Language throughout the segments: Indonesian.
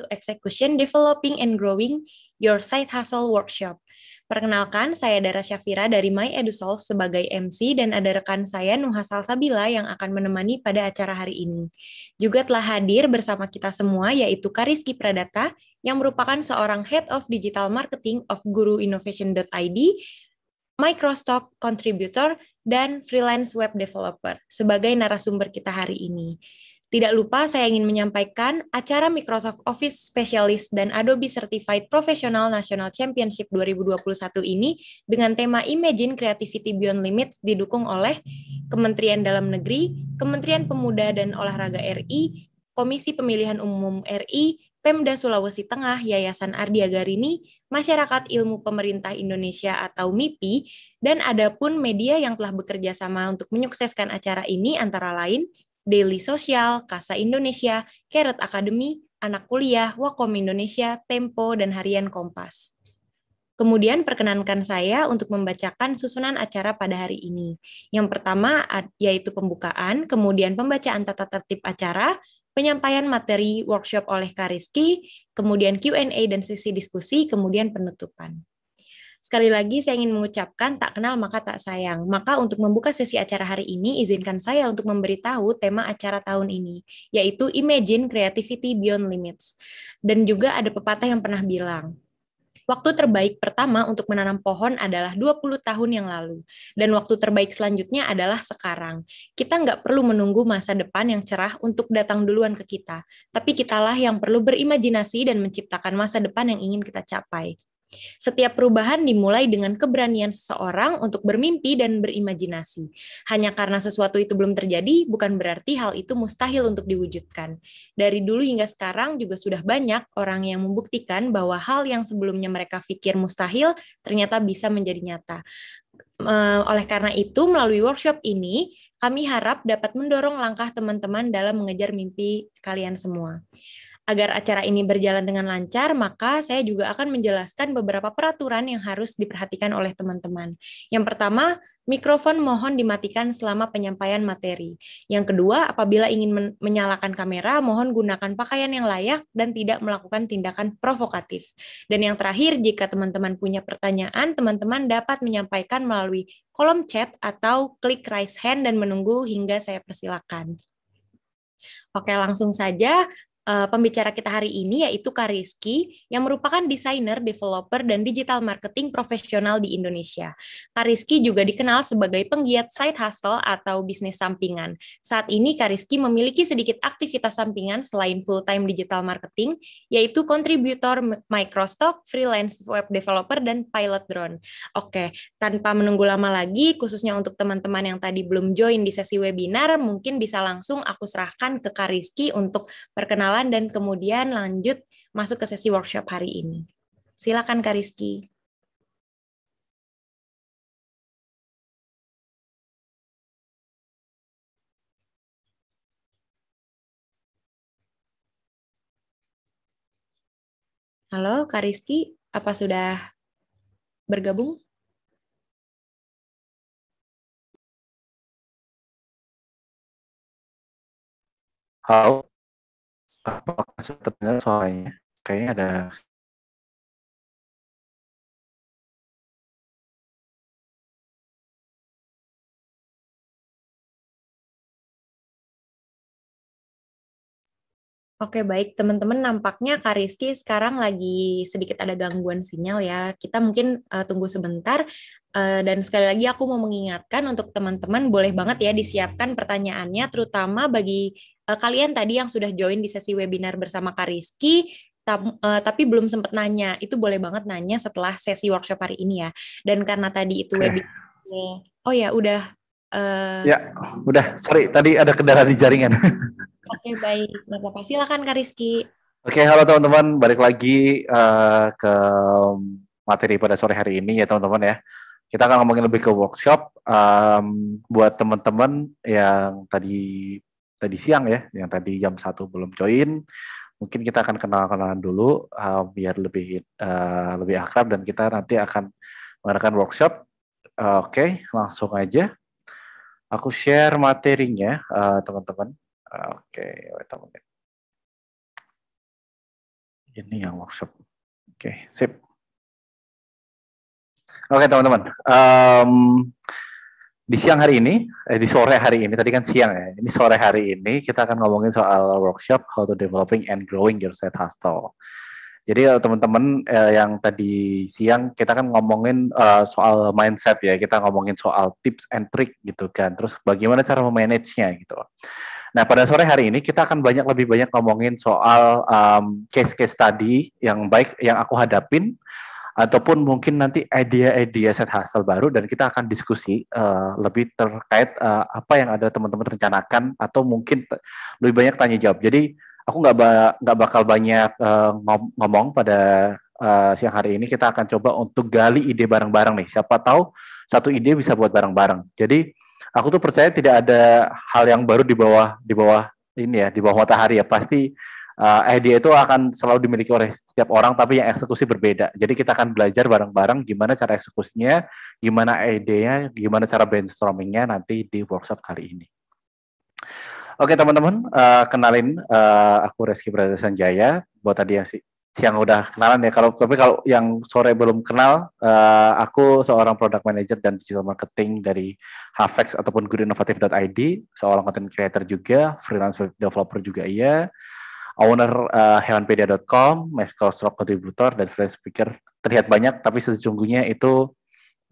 to Execution Developing and Growing Your Side Hustle Workshop. Perkenalkan, saya Dara Syafira dari My EduSolve sebagai MC dan ada rekan saya Nuha Salsabila yang akan menemani pada acara hari ini. Juga telah hadir bersama kita semua yaitu Kariski Pradata yang merupakan seorang Head of Digital Marketing of Guru Innovation.id, Microstock Contributor, dan Freelance Web Developer sebagai narasumber kita hari ini. Tidak lupa saya ingin menyampaikan acara Microsoft Office Specialist dan Adobe Certified Professional National Championship 2021 ini dengan tema Imagine Creativity Beyond Limits didukung oleh Kementerian Dalam Negeri, Kementerian Pemuda dan Olahraga RI, Komisi Pemilihan Umum RI, Pemda Sulawesi Tengah, Yayasan Ardia Garini, Masyarakat Ilmu Pemerintah Indonesia atau MIPI, dan ada pun media yang telah bekerja sama untuk menyukseskan acara ini antara lain Daily Sosial, Kasa Indonesia, Keret Akademi, Anak Kuliah, Wakom Indonesia, Tempo, dan Harian Kompas. Kemudian perkenankan saya untuk membacakan susunan acara pada hari ini. Yang pertama yaitu pembukaan, kemudian pembacaan tata tertib acara, penyampaian materi workshop oleh Kariski, kemudian Q&A dan sesi diskusi, kemudian penutupan. Sekali lagi saya ingin mengucapkan tak kenal maka tak sayang. Maka untuk membuka sesi acara hari ini, izinkan saya untuk memberitahu tema acara tahun ini, yaitu Imagine Creativity Beyond Limits. Dan juga ada pepatah yang pernah bilang, Waktu terbaik pertama untuk menanam pohon adalah 20 tahun yang lalu, dan waktu terbaik selanjutnya adalah sekarang. Kita nggak perlu menunggu masa depan yang cerah untuk datang duluan ke kita, tapi kitalah yang perlu berimajinasi dan menciptakan masa depan yang ingin kita capai. Setiap perubahan dimulai dengan keberanian seseorang untuk bermimpi dan berimajinasi. Hanya karena sesuatu itu belum terjadi, bukan berarti hal itu mustahil untuk diwujudkan. Dari dulu hingga sekarang juga sudah banyak orang yang membuktikan bahwa hal yang sebelumnya mereka pikir mustahil ternyata bisa menjadi nyata. Oleh karena itu, melalui workshop ini, kami harap dapat mendorong langkah teman-teman dalam mengejar mimpi kalian semua. Agar acara ini berjalan dengan lancar, maka saya juga akan menjelaskan beberapa peraturan yang harus diperhatikan oleh teman-teman. Yang pertama, mikrofon mohon dimatikan selama penyampaian materi. Yang kedua, apabila ingin men menyalakan kamera, mohon gunakan pakaian yang layak dan tidak melakukan tindakan provokatif. Dan yang terakhir, jika teman-teman punya pertanyaan, teman-teman dapat menyampaikan melalui kolom chat atau klik raise hand dan menunggu hingga saya persilakan. Oke, langsung saja uh, pembicara kita hari ini yaitu Kariski yang merupakan desainer, developer, dan digital marketing profesional di Indonesia. Kariski juga dikenal sebagai penggiat side hustle atau bisnis sampingan. Saat ini Kariski memiliki sedikit aktivitas sampingan selain full-time digital marketing, yaitu kontributor Microstock, freelance web developer, dan pilot drone. Oke, tanpa menunggu lama lagi, khususnya untuk teman-teman yang tadi belum join di sesi webinar, mungkin bisa langsung aku serahkan ke Kariski untuk perkenalan jalan dan kemudian lanjut masuk ke sesi workshop hari ini. Silakan Kak Rizky. Halo Kak Rizky, apa sudah bergabung? Halo apakah terdengar soalnya Kayaknya ada Oke baik teman-teman nampaknya Kak sekarang lagi sedikit ada gangguan sinyal ya. Kita mungkin uh, tunggu sebentar uh, dan sekali lagi aku mau mengingatkan untuk teman-teman boleh banget ya disiapkan pertanyaannya terutama bagi uh, kalian tadi yang sudah join di sesi webinar bersama Kak tam, uh, tapi belum sempat nanya. Itu boleh banget nanya setelah sesi workshop hari ini ya. Dan karena tadi itu okay. webinar Oh ya udah Uh, ya, udah. Sorry, tadi ada kendala di jaringan. Oke, okay, baik. Nggak apa-apa. Silakan, Kak Rizky. Oke, okay, halo teman-teman. Balik lagi uh, ke materi pada sore hari ini ya, teman-teman ya. Kita akan ngomongin lebih ke workshop um, buat teman-teman yang tadi tadi siang ya, yang tadi jam satu belum join. Mungkin kita akan kenal-kenalan dulu uh, biar lebih uh, lebih akrab dan kita nanti akan mengadakan workshop. Uh, Oke, okay, langsung aja Aku share materinya, eh, teman-teman. Uh, Oke, teman -teman. Ini yang workshop. Oke, okay, sip. Oke, okay, teman-teman. Um, di siang hari ini, eh, di sore hari ini, tadi kan siang ya, ini sore hari ini kita akan ngomongin soal workshop How to Developing and Growing Your Side Hustle. Jadi eh, teman-teman eh, yang tadi siang kita kan ngomongin uh, soal mindset ya, kita ngomongin soal tips and trick gitu kan. Terus bagaimana cara memanage-nya gitu. Nah pada sore hari ini kita akan banyak lebih banyak ngomongin soal um, case-case tadi yang baik yang aku hadapin ataupun mungkin nanti idea-idea set hasil baru dan kita akan diskusi uh, lebih terkait uh, apa yang ada teman-teman rencanakan atau mungkin lebih banyak tanya jawab. Jadi aku nggak ba nggak bakal banyak uh, ngom ngomong pada uh, siang hari ini. Kita akan coba untuk gali ide bareng-bareng nih. Siapa tahu satu ide bisa buat bareng-bareng. Jadi aku tuh percaya tidak ada hal yang baru di bawah di bawah ini ya di bawah matahari ya pasti uh, idea itu akan selalu dimiliki oleh setiap orang tapi yang eksekusi berbeda. Jadi kita akan belajar bareng-bareng gimana cara eksekusinya, gimana idenya, gimana cara brainstormingnya nanti di workshop kali ini. Oke teman-teman, uh, kenalin uh, aku Reski Brada Sanjaya. Buat tadi yang si siang udah kenalan ya. Kalau tapi kalau yang sore belum kenal, uh, aku seorang product manager dan digital marketing dari Hafex ataupun Id seorang content creator juga, freelance developer juga iya, owner uh, hewanpedia.com, Microsoft contributor dan freelance speaker. Terlihat banyak tapi sesungguhnya itu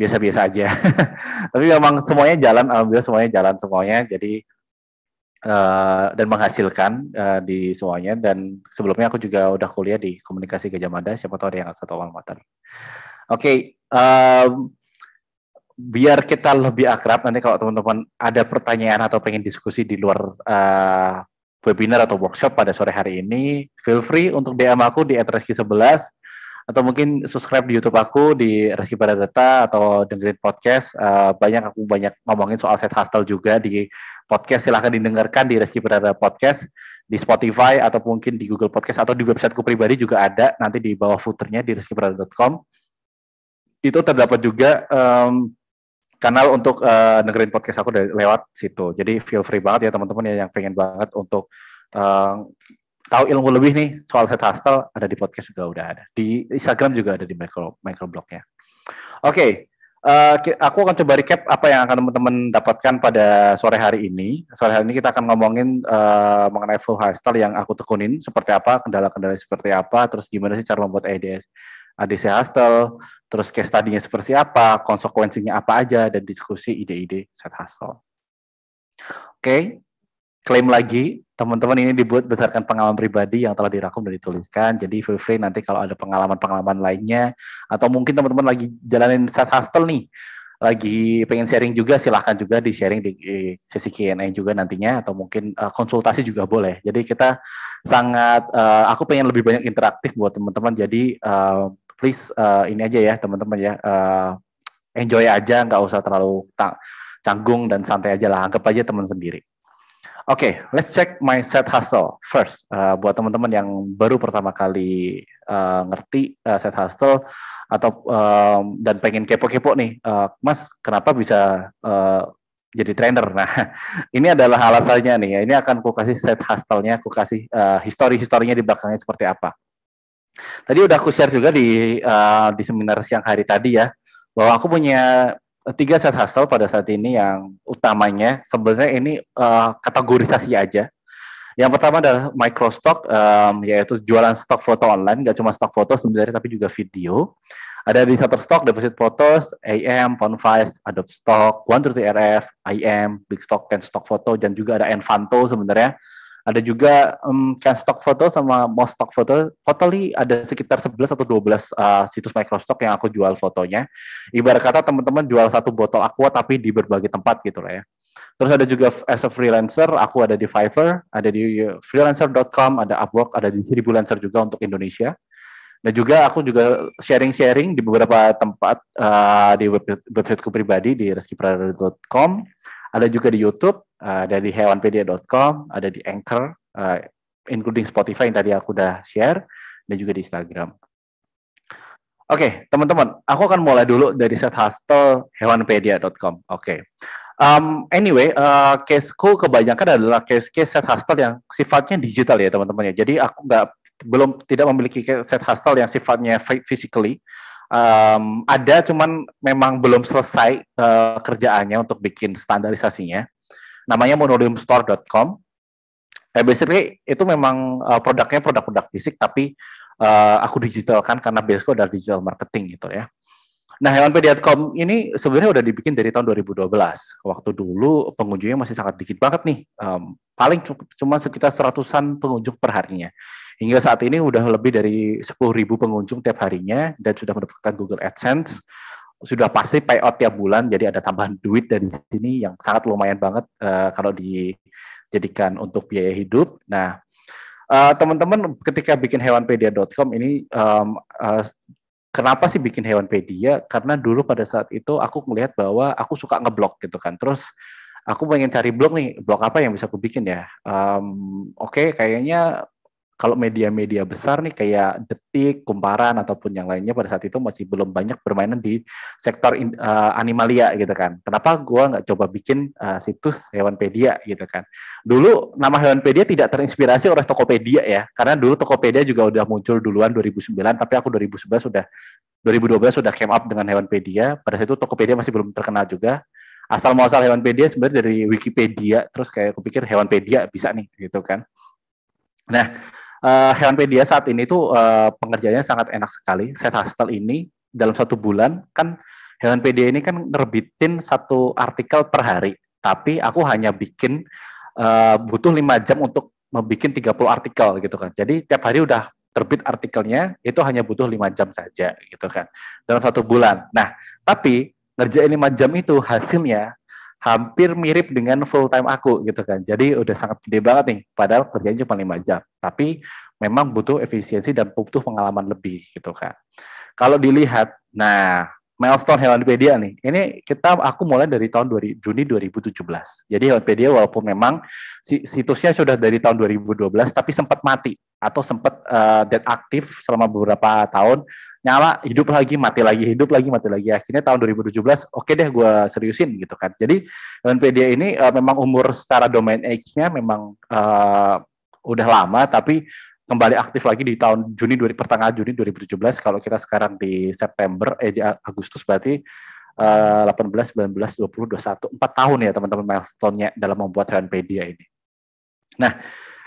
biasa-biasa aja. tapi memang semuanya jalan, alhamdulillah semuanya jalan semuanya. Jadi uh, dan menghasilkan uh, di semuanya. Dan sebelumnya aku juga udah kuliah di komunikasi Gajah Mada. Siapa tahu ada yang satu awal mater. Oke, okay, um, biar kita lebih akrab nanti kalau teman-teman ada pertanyaan atau pengen diskusi di luar uh, webinar atau workshop pada sore hari ini, feel free untuk DM aku di address 11 atau mungkin subscribe di YouTube aku di Reski Data atau dengerin podcast uh, banyak aku banyak ngomongin soal set hustle juga di podcast silahkan didengarkan di Reski Paradata podcast di Spotify atau mungkin di Google Podcast atau di websiteku pribadi juga ada nanti di bawah footernya di reskiparadata.com itu terdapat juga um, kanal untuk uh, dengerin podcast aku dari lewat situ jadi feel free banget ya teman-teman yang pengen banget untuk eh, tahu ilmu lebih nih soal set hostel ada di podcast juga udah ada di Instagram juga ada di micro microblognya oke okay. uh, eh, aku akan coba recap apa yang akan teman-teman dapatkan pada sore hari ini sore hari ini kita akan ngomongin uh, mengenai full hostel yang aku tekunin seperti apa kendala-kendala seperti apa terus gimana sih cara membuat ADS ADC hostel, terus case study-nya seperti apa konsekuensinya apa aja dan diskusi ide-ide set hostel. oke okay klaim lagi teman-teman ini dibuat berdasarkan pengalaman pribadi yang telah dirakum dan dituliskan. Jadi feel free nanti kalau ada pengalaman-pengalaman lainnya atau mungkin teman-teman lagi jalanin set hostel nih, lagi pengen sharing juga silahkan juga di sharing di sesi Q&A juga nantinya atau mungkin uh, konsultasi juga boleh. Jadi kita sangat uh, aku pengen lebih banyak interaktif buat teman-teman. Jadi uh, please uh, ini aja ya teman-teman ya uh, enjoy aja nggak usah terlalu canggung dan santai aja lah anggap aja teman sendiri. Oke, okay, let's check mindset hustle first. Uh, buat teman-teman yang baru pertama kali uh, ngerti uh, set hustle atau um, dan pengen kepo-kepo nih, uh, Mas, kenapa bisa uh, jadi trainer? Nah, ini adalah alasannya nih. Ini akan aku kasih set hustle-nya, aku kasih uh, histori-historinya di belakangnya seperti apa. Tadi udah aku share juga di uh, di seminar siang hari tadi ya, bahwa aku punya Eh, tiga set hasil pada saat ini yang utamanya sebenarnya ini uh, kategorisasi aja. Yang pertama adalah microstock um, yaitu jualan stok foto online, nggak cuma stok foto sebenarnya tapi juga video. Ada di satu stok, Deposit Photos, AM, files, Adobe Stock, One RF, IM, Big Stock, and Stock Photo, dan juga ada Envato sebenarnya ada juga um, Can Stock Photo sama Most Stock Foto. Totally ada sekitar 11 atau 12 uh, eh, situs Microstock yang aku jual fotonya. Ibarat kata teman-teman jual satu botol aqua tapi di berbagai tempat gitu lah ya. Terus ada juga as a freelancer, aku ada di Fiverr, ada di eh, freelancer.com, ada Upwork, ada di Seribu juga untuk Indonesia. Dan juga aku juga sharing-sharing di beberapa tempat uh, di website, websiteku pribadi di reskipradio.com, ada juga di YouTube, ada eh, di hewanpedia.com, ada di Anchor, uh, including Spotify yang tadi aku udah share, dan juga di Instagram. Oke, okay, teman-teman, aku akan mulai dulu dari set hostel hewanpedia.com. Oke. Okay. Um, anyway, uh, eh, caseku kebanyakan adalah case-case set hostel yang sifatnya digital ya teman-teman ya. Jadi aku nggak belum tidak memiliki set hostel yang sifatnya physically. Um, ada cuman memang belum selesai uh, kerjaannya untuk bikin standarisasinya namanya monodiumstore.com. Eh, basically itu memang uh, produknya produk-produk fisik tapi uh, aku digitalkan karena basicnya adalah digital marketing gitu ya. Nah, hewanpedia.com ini sebenarnya udah dibikin dari tahun 2012. Waktu dulu pengunjungnya masih sangat dikit banget nih. Um, paling cuma sekitar seratusan pengunjung per harinya. Hingga saat ini udah lebih dari 10.000 pengunjung tiap harinya dan sudah mendapatkan Google AdSense sudah pasti payout tiap bulan jadi ada tambahan duit dari sini yang sangat lumayan banget uh, kalau dijadikan untuk biaya hidup. Nah, teman eh, teman-teman ketika bikin hewanpedia.com ini um, uh, kenapa sih bikin hewanpedia? Karena dulu pada saat itu aku melihat bahwa aku suka ngeblok gitu kan. Terus aku pengen cari blog nih, blog apa yang bisa aku bikin ya? Um, Oke, okay, kayaknya kalau media-media besar nih kayak Detik, Kumparan ataupun yang lainnya pada saat itu masih belum banyak permainan di sektor in, uh, animalia gitu kan. Kenapa gue nggak coba bikin uh, situs Hewanpedia gitu kan? Dulu nama Hewanpedia tidak terinspirasi oleh Tokopedia ya, karena dulu Tokopedia juga udah muncul duluan 2009, tapi aku 2011 sudah 2012 sudah came up dengan Hewanpedia. Pada saat itu Tokopedia masih belum terkenal juga. Asal muasal Hewanpedia sebenarnya dari Wikipedia, terus kayak aku pikir Hewanpedia bisa nih gitu kan. Nah, uh, eh, Hewanpedia saat ini tuh uh, pengerjaannya sangat enak sekali. Set Hustle ini dalam satu bulan kan Hewanpedia ini kan nerbitin satu artikel per hari. Tapi aku hanya bikin uh, butuh lima jam untuk membuat 30 artikel gitu kan. Jadi tiap hari udah terbit artikelnya itu hanya butuh lima jam saja gitu kan dalam satu bulan. Nah tapi ngerjain lima jam itu hasilnya hampir mirip dengan full time aku gitu kan. Jadi udah sangat gede banget nih, padahal kerjanya cuma lima jam. Tapi memang butuh efisiensi dan butuh pengalaman lebih gitu kan. Kalau dilihat, nah milestone Helanpedia nih. Ini kita aku mulai dari tahun 2, Juni 2017. Jadi Helanpedia walaupun memang situsnya sudah dari tahun 2012 tapi sempat mati atau sempat uh, eh, dead aktif selama beberapa tahun nyala hidup lagi mati lagi hidup lagi mati lagi akhirnya tahun 2017 oke okay deh gue seriusin gitu kan jadi Wikipedia ini uh, memang umur secara domain age-nya memang uh, udah lama tapi kembali aktif lagi di tahun Juni dua pertengahan Juni 2017 kalau kita sekarang di September eh di Agustus berarti uh, 18 19 20 21 4 tahun ya teman-teman milestone-nya dalam membuat Wikipedia ini nah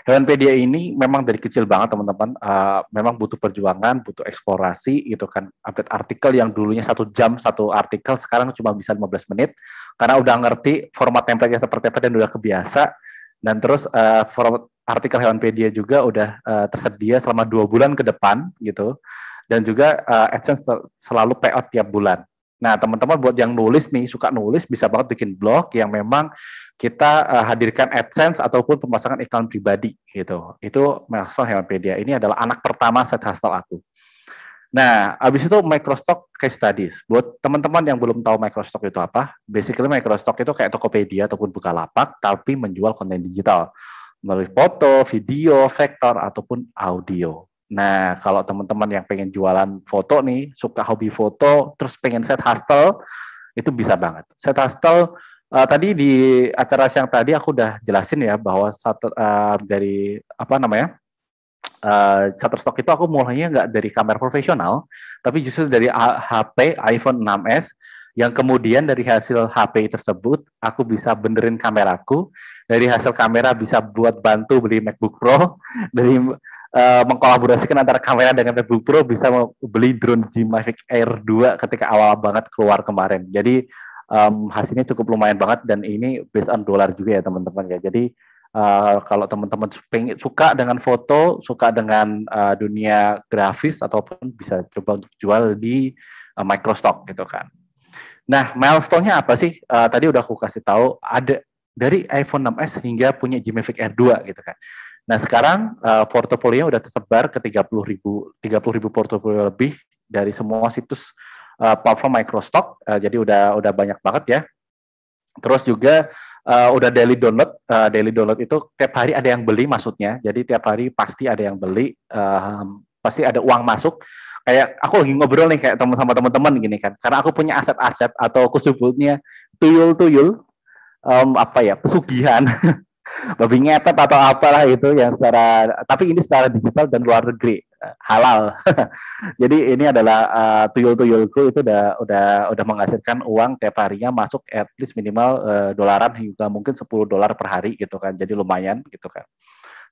hewan ini memang dari kecil banget teman-teman uh, memang butuh perjuangan butuh eksplorasi gitu kan update artikel yang dulunya satu jam satu artikel sekarang cuma bisa 15 menit karena udah ngerti format template yang seperti apa dan udah kebiasa dan terus uh, format artikel Helenpedia juga udah uh, tersedia selama dua bulan ke depan gitu dan juga uh, AdSense selalu payout tiap bulan Nah, teman-teman buat yang nulis nih, suka nulis, bisa banget bikin blog yang memang kita uh, hadirkan AdSense ataupun pemasangan iklan pribadi gitu. Itu Microsoft Hematpedia. Ini adalah anak pertama set hustle aku. Nah, habis itu Microstock case studies. Buat teman-teman yang belum tahu Microstock itu apa, basically Microstock itu kayak Tokopedia ataupun Bukalapak, tapi menjual konten digital melalui foto, video, vektor, ataupun audio. Nah, kalau teman-teman yang pengen jualan foto nih, suka hobi foto, terus pengen set hostel itu bisa banget. Set hostel uh, eh, tadi di acara siang tadi aku udah jelasin ya bahwa satu uh, dari apa namanya? Uh, Shutterstock itu aku mulainya nggak dari kamera profesional, tapi justru dari HP iPhone 6s yang kemudian dari hasil HP tersebut aku bisa benerin kameraku, dari hasil kamera bisa buat bantu beli MacBook Pro, dari Eh, mengkolaborasikan antara kamera dengan MacBook Pro bisa membeli drone G Mavic Air 2 ketika awal banget keluar kemarin. Jadi um, hasilnya cukup lumayan banget dan ini based on dolar juga ya teman-teman ya. Jadi Uh, kalau teman-teman suka dengan foto, suka dengan uh, dunia grafis ataupun bisa coba untuk jual di uh, Microstock gitu kan. Nah, milestone-nya apa sih? Uh, tadi udah aku kasih tahu ada dari iPhone 6s hingga punya G Mavic Air 2 gitu kan. Nah sekarang uh, eh, portofolionya udah tersebar ke 30 ribu 30 ribu portofolio lebih dari semua situs uh, platform microstock. Uh, jadi udah udah banyak banget ya. Terus juga uh, udah daily download. Uh, daily download itu tiap hari ada yang beli maksudnya. Jadi tiap hari pasti ada yang beli, uh, pasti ada uang masuk. Kayak aku lagi ngobrol nih kayak teman sama teman-teman gini kan. Karena aku punya aset-aset atau aku sebutnya tuyul-tuyul um, apa ya pesugihan babi ngepet atau apalah itu yang secara tapi ini secara digital dan luar negeri halal. Jadi ini adalah uh, tuyul-tuyulku itu udah udah udah menghasilkan uang tiap harinya masuk at least minimal uh, dolaran hingga mungkin 10 dolar per hari gitu kan. Jadi lumayan gitu kan.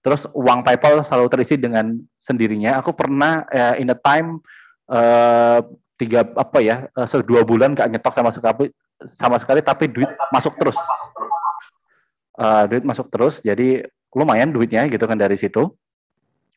Terus uang PayPal selalu terisi dengan sendirinya. Aku pernah uh, in a time uh, tiga apa ya uh, dua bulan gak nyetok sama sekali sama sekali tapi duit masuk terus uh, duit masuk terus jadi lumayan duitnya gitu kan dari situ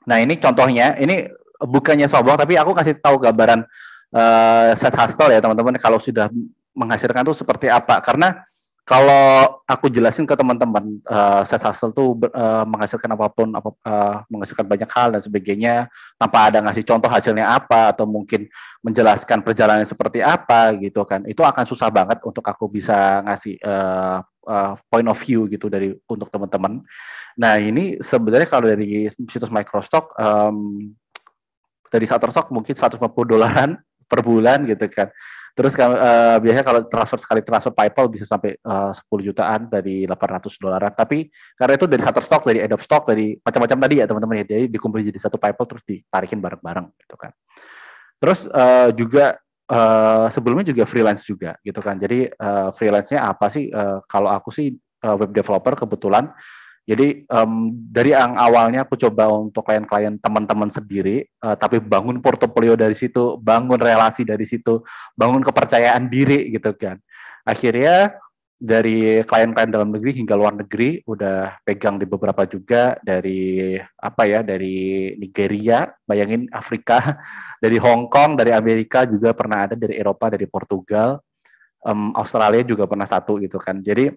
nah ini contohnya ini bukannya sombong tapi aku kasih tahu gambaran uh, eh, set hustle ya teman-teman kalau sudah menghasilkan tuh seperti apa karena kalau aku jelasin ke teman-teman uh, eh, set hustle tuh uh, menghasilkan apapun apa, uh, menghasilkan banyak hal dan sebagainya tanpa ada ngasih contoh hasilnya apa atau mungkin menjelaskan perjalanan seperti apa gitu kan itu akan susah banget untuk aku bisa ngasih uh, Uh, point of view gitu dari untuk teman-teman. Nah ini sebenarnya kalau dari situs Microstock um, dari Shutterstock mungkin 150 dolaran per bulan gitu kan. Terus uh, biasanya kalau transfer sekali transfer PayPal bisa sampai uh, 10 jutaan dari 800 dolaran. Tapi karena itu dari Shutterstock, dari Adobe Stock, dari macam-macam tadi ya teman-teman ya. Jadi dikumpul jadi satu PayPal terus ditarikin bareng-bareng gitu kan. Terus uh, juga uh, sebelumnya juga freelance juga gitu kan. Jadi uh, freelance-nya apa sih? Uh, kalau aku sih uh, web developer kebetulan. Jadi um, dari yang awalnya aku coba untuk klien-klien teman-teman sendiri, uh, tapi bangun portofolio dari situ, bangun relasi dari situ, bangun kepercayaan diri gitu kan. Akhirnya dari klien-klien dalam negeri hingga luar negeri udah pegang di beberapa juga dari apa ya dari Nigeria bayangin Afrika dari Hong Kong dari Amerika juga pernah ada dari Eropa dari Portugal um, Australia juga pernah satu gitu kan jadi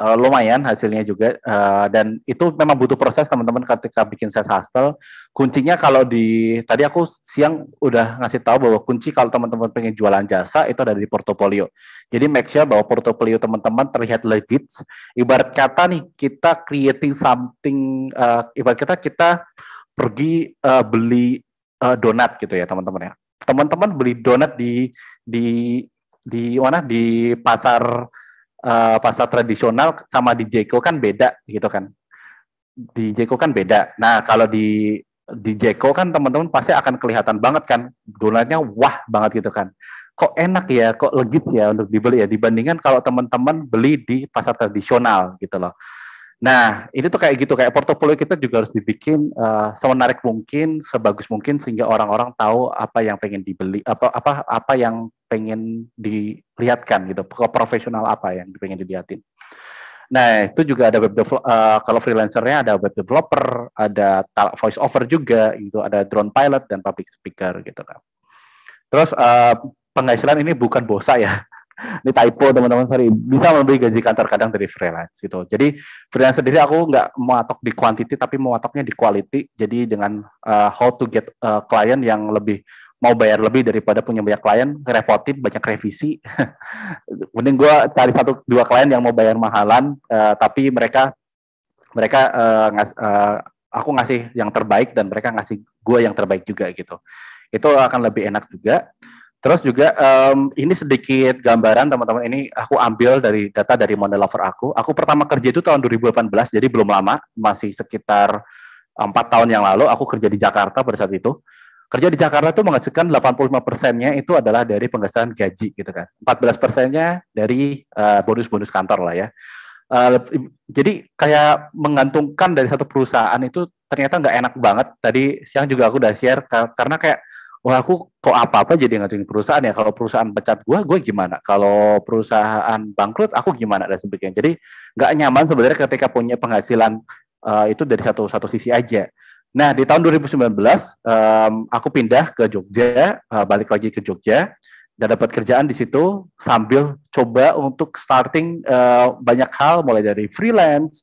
uh, lumayan hasilnya juga uh, dan itu memang butuh proses teman-teman ketika bikin ses hostel kuncinya kalau di tadi aku siang udah ngasih tahu bahwa kunci kalau teman-teman pengen jualan jasa itu ada di portofolio jadi make sure bahwa portofolio teman-teman terlihat legit ibarat kata nih kita creating something uh, ibarat kata kita pergi uh, beli uh, donat gitu ya teman-teman ya teman-teman beli donat di di di mana di pasar Eh, pasar tradisional sama di Jeko kan beda gitu kan. Di Jeko kan beda. Nah, kalau di di Jeko kan teman-teman pasti akan kelihatan banget kan donatnya wah banget gitu kan. Kok enak ya, kok legit ya untuk dibeli ya dibandingkan kalau teman-teman beli di pasar tradisional gitu loh. Nah, ini tuh kayak gitu, kayak portofolio kita juga harus dibikin uh, semenarik mungkin, sebagus mungkin sehingga orang-orang tahu apa yang pengen dibeli, apa apa apa yang pengen dilihatkan gitu, profesional apa yang pengen dilihatin. Nah, itu juga ada web develop, uh, eh, kalau freelancernya ada web developer, ada voice over juga itu ada drone pilot dan public speaker gitu kan. Terus uh, penghasilan ini bukan bosa ya ini typo teman-teman sorry bisa memberi gaji kantor kadang dari freelance gitu jadi freelance sendiri aku nggak mematok di quantity tapi mematoknya di quality jadi dengan uh, how to get uh, client yang lebih mau bayar lebih daripada punya banyak klien repotin banyak revisi mending gue cari satu dua klien yang mau bayar mahalan uh, tapi mereka mereka uh, ngas, uh, aku ngasih yang terbaik dan mereka ngasih gue yang terbaik juga gitu itu akan lebih enak juga Terus juga um, ini sedikit gambaran teman-teman ini aku ambil dari data dari Model Lover aku. Aku pertama kerja itu tahun 2018, jadi belum lama, masih sekitar empat tahun yang lalu aku kerja di Jakarta pada saat itu. Kerja di Jakarta itu menghasilkan 85 persennya itu adalah dari penggasan gaji gitu kan. 14 persennya dari bonus eh, bonus-bonus kantor lah ya. Uh, jadi kayak menggantungkan dari satu perusahaan itu ternyata nggak enak banget. Tadi siang juga aku udah share karena kayak wah aku kok apa-apa jadi ngajuin perusahaan ya kalau perusahaan pecat gue gue gimana kalau perusahaan bangkrut aku gimana dan sebagainya jadi nggak nyaman sebenarnya ketika punya penghasilan uh, itu dari satu satu sisi aja nah di tahun 2019 um, aku pindah ke Jogja uh, balik lagi ke Jogja dan dapat kerjaan di situ sambil coba untuk starting uh, banyak hal mulai dari freelance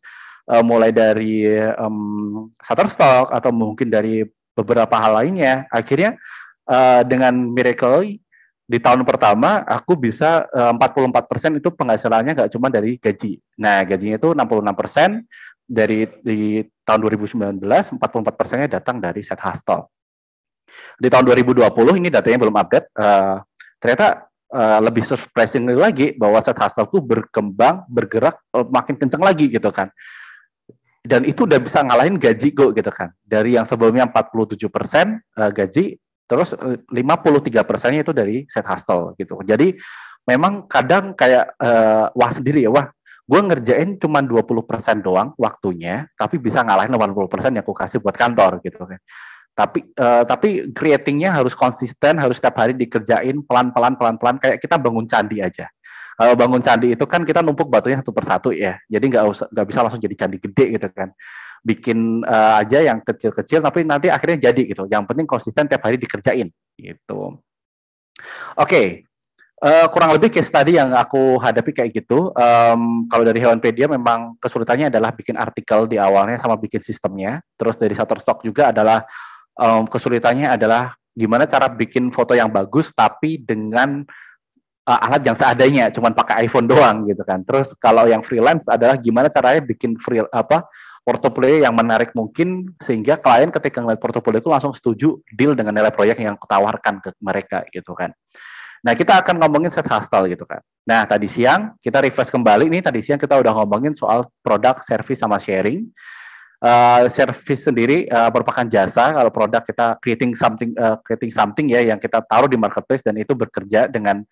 uh, mulai dari um, Shutterstock atau mungkin dari beberapa hal lainnya akhirnya Eh, dengan Miracle di tahun pertama aku bisa eh, uh, 44% itu penghasilannya nggak cuma dari gaji. Nah, gajinya itu 66% dari di tahun 2019 44 persennya datang dari set hustle. Di tahun 2020 ini datanya belum update. Uh, ternyata uh, lebih surprising lagi bahwa set hustle tuh berkembang, bergerak uh, makin kenceng lagi gitu kan. Dan itu udah bisa ngalahin gaji gue gitu kan. Dari yang sebelumnya 47% uh, gaji Terus 53 eh, persennya itu dari set hustle gitu. Jadi memang kadang kayak uh, wah sendiri ya wah gue ngerjain cuma 20% doang waktunya tapi bisa ngalahin 80% yang aku kasih buat kantor gitu kan tapi uh, tapi creatingnya harus konsisten harus setiap hari dikerjain pelan pelan pelan pelan kayak kita bangun candi aja kalau bangun candi itu kan kita numpuk batunya satu persatu ya jadi nggak usah nggak bisa langsung jadi candi gede gitu kan bikin uh, aja yang kecil-kecil tapi nanti akhirnya jadi gitu. Yang penting konsisten tiap hari dikerjain gitu. Oke, okay. uh, eh, kurang lebih case tadi yang aku hadapi kayak gitu. Um, kalau dari Hewanpedia memang kesulitannya adalah bikin artikel di awalnya sama bikin sistemnya. Terus dari Shutterstock juga adalah um, kesulitannya adalah gimana cara bikin foto yang bagus tapi dengan uh, alat yang seadanya, cuman pakai iPhone doang gitu kan. Terus kalau yang freelance adalah gimana caranya bikin free apa portofolio yang menarik mungkin sehingga klien ketika ngeliat portofolio itu langsung setuju deal dengan nilai proyek yang ketawarkan ke mereka gitu kan. Nah, kita akan ngomongin set hostel gitu kan. Nah, tadi siang kita refresh kembali nih tadi siang kita udah ngomongin soal produk, service sama sharing. Uh, service sendiri uh, merupakan jasa kalau produk kita creating something uh, creating something ya yang kita taruh di marketplace dan itu bekerja dengan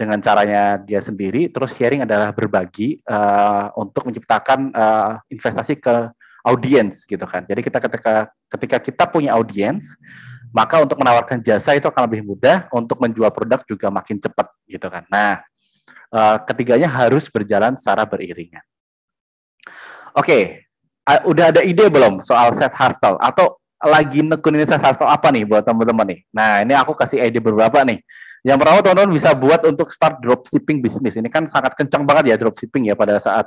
dengan caranya dia sendiri. Terus sharing adalah berbagi uh, untuk menciptakan uh, investasi ke audiens gitu kan. Jadi kita ketika ketika kita punya audiens, maka untuk menawarkan jasa itu akan lebih mudah, untuk menjual produk juga makin cepat gitu kan. Nah, uh, ketiganya harus berjalan secara beriringan. Oke, okay. uh, udah ada ide belum soal set hustle atau lagi nekunin tau apa nih buat teman-teman nih. Nah, ini aku kasih ide beberapa nih. Yang pertama teman-teman bisa buat untuk start dropshipping bisnis. Ini kan sangat kencang banget ya dropshipping ya pada saat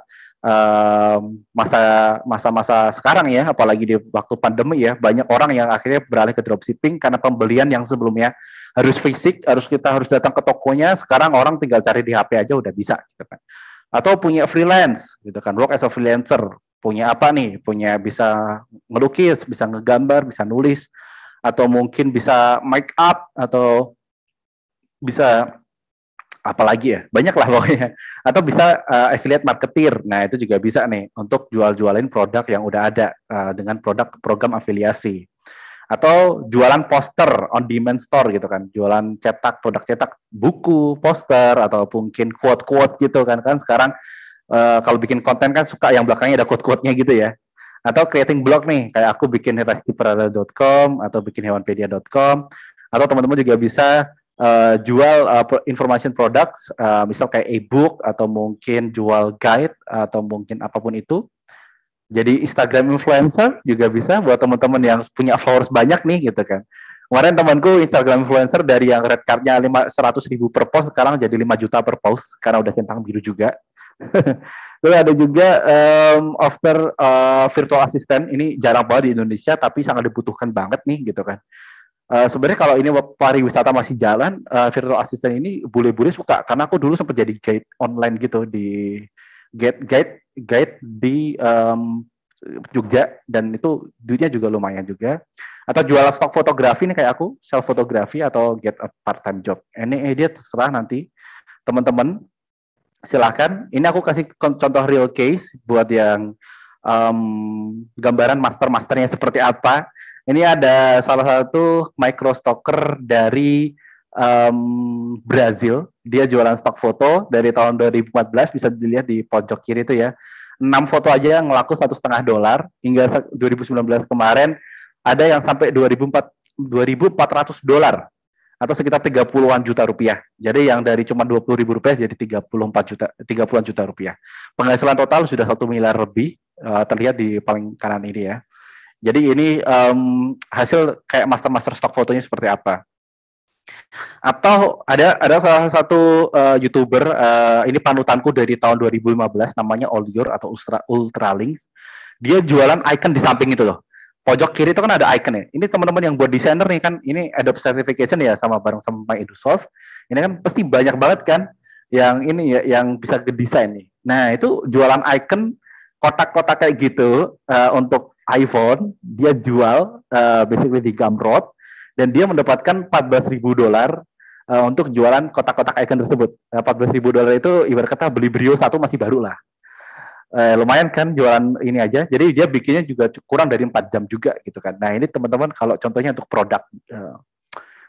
masa masa-masa sekarang ya, apalagi di waktu pandemi ya, banyak orang yang akhirnya beralih ke dropshipping karena pembelian yang sebelumnya harus fisik, harus kita harus datang ke tokonya, sekarang orang tinggal cari di HP aja udah bisa gitu kan. Atau punya freelance gitu kan, work as a freelancer punya apa nih punya bisa ngelukis bisa ngegambar bisa nulis atau mungkin bisa make up atau bisa apalagi ya banyak lah pokoknya atau bisa uh, affiliate marketer nah itu juga bisa nih untuk jual-jualin produk yang udah ada uh, dengan produk program afiliasi atau jualan poster on demand store gitu kan jualan cetak produk cetak buku poster atau mungkin quote quote gitu kan kan sekarang Eh, kalau bikin konten kan suka yang belakangnya ada quote-quote-nya gitu ya. Atau creating blog nih, kayak aku bikin rescueperada.com atau bikin hewanpedia.com atau teman-teman juga bisa uh, jual uh, information products, uh, misal kayak e-book atau mungkin jual guide atau mungkin apapun itu. Jadi Instagram influencer juga bisa buat teman-teman yang punya followers banyak nih gitu kan. Kemarin temanku Instagram influencer dari yang red cardnya 100 ribu per post sekarang jadi 5 juta per post karena udah centang biru juga. Lalu ada juga um, after uh, virtual assistant ini jarang banget di Indonesia tapi sangat dibutuhkan banget nih gitu kan. Uh, sebenarnya kalau ini pariwisata masih jalan, uh, virtual assistant ini bule-bule suka karena aku dulu sempat jadi guide online gitu di guide guide guide di um, Jogja dan itu duitnya juga lumayan juga atau jual stok fotografi nih kayak aku self fotografi atau get a part time job ini eh, dia terserah nanti teman-teman silahkan. Ini aku kasih contoh real case buat yang um, gambaran master-masternya seperti apa. Ini ada salah satu micro stoker dari um, Brazil. Dia jualan stok foto dari tahun 2014 bisa dilihat di pojok kiri itu ya. enam foto aja yang laku satu setengah dolar hingga 2019 kemarin ada yang sampai 2004 2400 dolar atau sekitar 30-an juta rupiah. Jadi yang dari cuma 20 ribu rupiah jadi 34 juta, 30-an juta rupiah. Penghasilan total sudah satu miliar lebih uh, terlihat di paling kanan ini ya. Jadi ini um, hasil kayak master-master stok fotonya seperti apa. Atau ada ada salah satu uh, youtuber uh, ini panutanku dari tahun 2015 namanya Olior atau Ultra Links Dia jualan icon di samping itu loh pojok kiri itu kan ada icon ya. Ini teman-teman yang buat desainer nih kan, ini Adobe Certification ya sama bareng sama EduSoft. Ini kan pasti banyak banget kan yang ini ya yang bisa ke desain nih. Nah, itu jualan icon kotak-kotak kayak gitu uh, untuk iPhone, dia jual uh, basically di Gumroad dan dia mendapatkan ribu dolar uh, untuk jualan kotak-kotak icon tersebut. Uh, ribu dolar itu ibarat kata beli Brio satu masih baru lah eh, lumayan kan jualan ini aja. Jadi dia bikinnya juga kurang dari empat jam juga gitu kan. Nah ini teman-teman kalau contohnya untuk produk. Eh.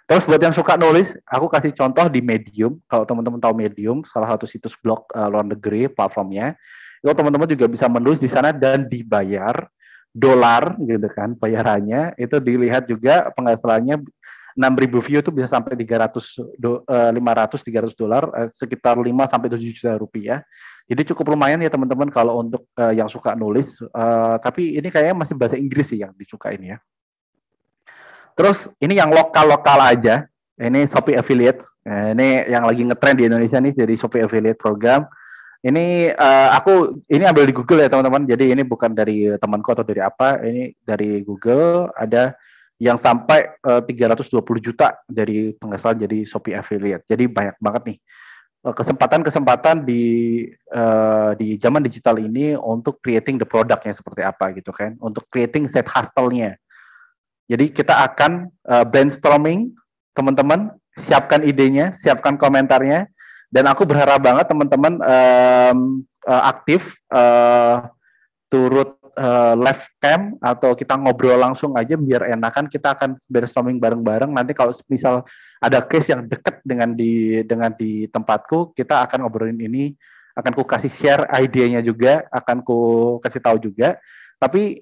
Terus buat yang suka nulis, aku kasih contoh di Medium. Kalau teman-teman tahu Medium, salah satu situs blog eh, luar negeri platformnya, Kalau teman-teman juga bisa menulis di sana dan dibayar dolar gitu kan bayarannya. Itu dilihat juga penghasilannya 6000 view itu bisa sampai 300 do, 500 eh, 300 dolar eh, sekitar 5 sampai 7 juta rupiah. Jadi cukup lumayan ya teman-teman kalau untuk uh, yang suka nulis. Uh, tapi ini kayaknya masih bahasa Inggris sih yang ini ya. Terus ini yang lokal-lokal aja. Ini Shopee Affiliate. Nah, Ini yang lagi ngetrend di Indonesia nih jadi Shopee Affiliate Program. Ini uh, aku ini ambil di Google ya teman-teman. Jadi ini bukan dari temanku atau dari apa. Ini dari Google ada yang sampai uh, 320 juta dari penghasilan jadi Shopee Affiliate. Jadi banyak banget nih. Eh, kesempatan-kesempatan di uh, di zaman digital ini untuk creating the productnya seperti apa gitu kan, untuk creating set hustle-nya. Jadi kita akan uh, brainstorming, teman-teman siapkan idenya, siapkan komentarnya, dan aku berharap banget teman-teman um, uh, aktif uh, turut uh, live cam atau kita ngobrol langsung aja biar enakan kita akan brainstorming bareng-bareng nanti kalau misal ada case yang dekat dengan di dengan di tempatku kita akan ngobrolin ini akan ku kasih share idenya juga akan ku kasih tahu juga tapi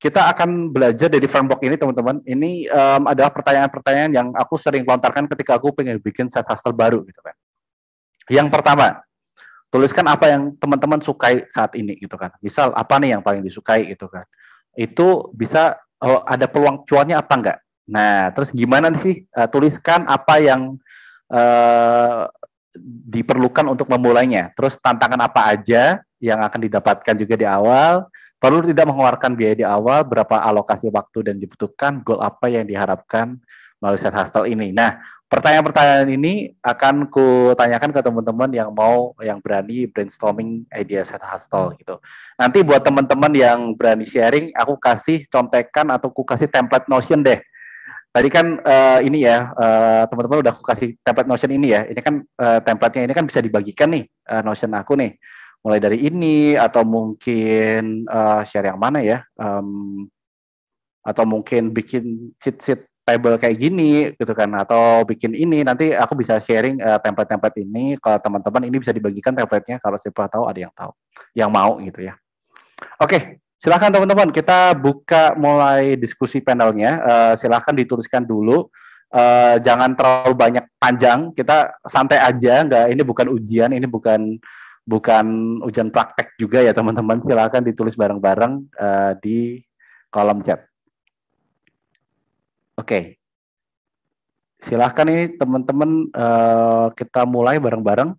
kita akan belajar dari framework ini teman-teman ini um, adalah pertanyaan-pertanyaan yang aku sering lontarkan ketika aku pengen bikin set hustle baru gitu kan yang pertama tuliskan apa yang teman-teman sukai saat ini gitu kan. Misal apa nih yang paling disukai gitu kan. Itu bisa oh, ada peluang cuannya apa enggak. Nah, terus gimana sih uh, tuliskan apa yang uh, diperlukan untuk memulainya. Terus tantangan apa aja yang akan didapatkan juga di awal. Perlu tidak mengeluarkan biaya di awal, berapa alokasi waktu dan dibutuhkan, goal apa yang diharapkan melalui set hustle ini. Nah, pertanyaan-pertanyaan ini akan ku tanyakan ke teman-teman yang mau yang berani brainstorming idea set hustle gitu. Nanti buat teman-teman yang berani sharing, aku kasih contekan atau ku kasih template Notion deh. Tadi kan uh, ini ya uh, teman-teman udah aku kasih template Notion ini ya. Ini kan uh, template-nya ini kan bisa dibagikan nih uh, Notion aku nih. Mulai dari ini atau mungkin uh, share yang mana ya? Um, atau mungkin bikin cheat sheet table kayak gini gitu kan atau bikin ini nanti aku bisa sharing uh, template-template ini ke teman-teman ini bisa dibagikan template-nya kalau siapa tahu ada yang tahu yang mau gitu ya. Oke, silahkan teman-teman kita buka mulai diskusi panelnya. Uh, eh, silahkan dituliskan dulu. Uh, jangan terlalu banyak panjang. Kita santai aja. Nggak, ini bukan ujian, ini bukan bukan ujian praktek juga ya teman-teman. Silahkan ditulis bareng-bareng uh, di kolom chat. Oke. Silahkan ini teman-teman uh, kita mulai bareng-bareng.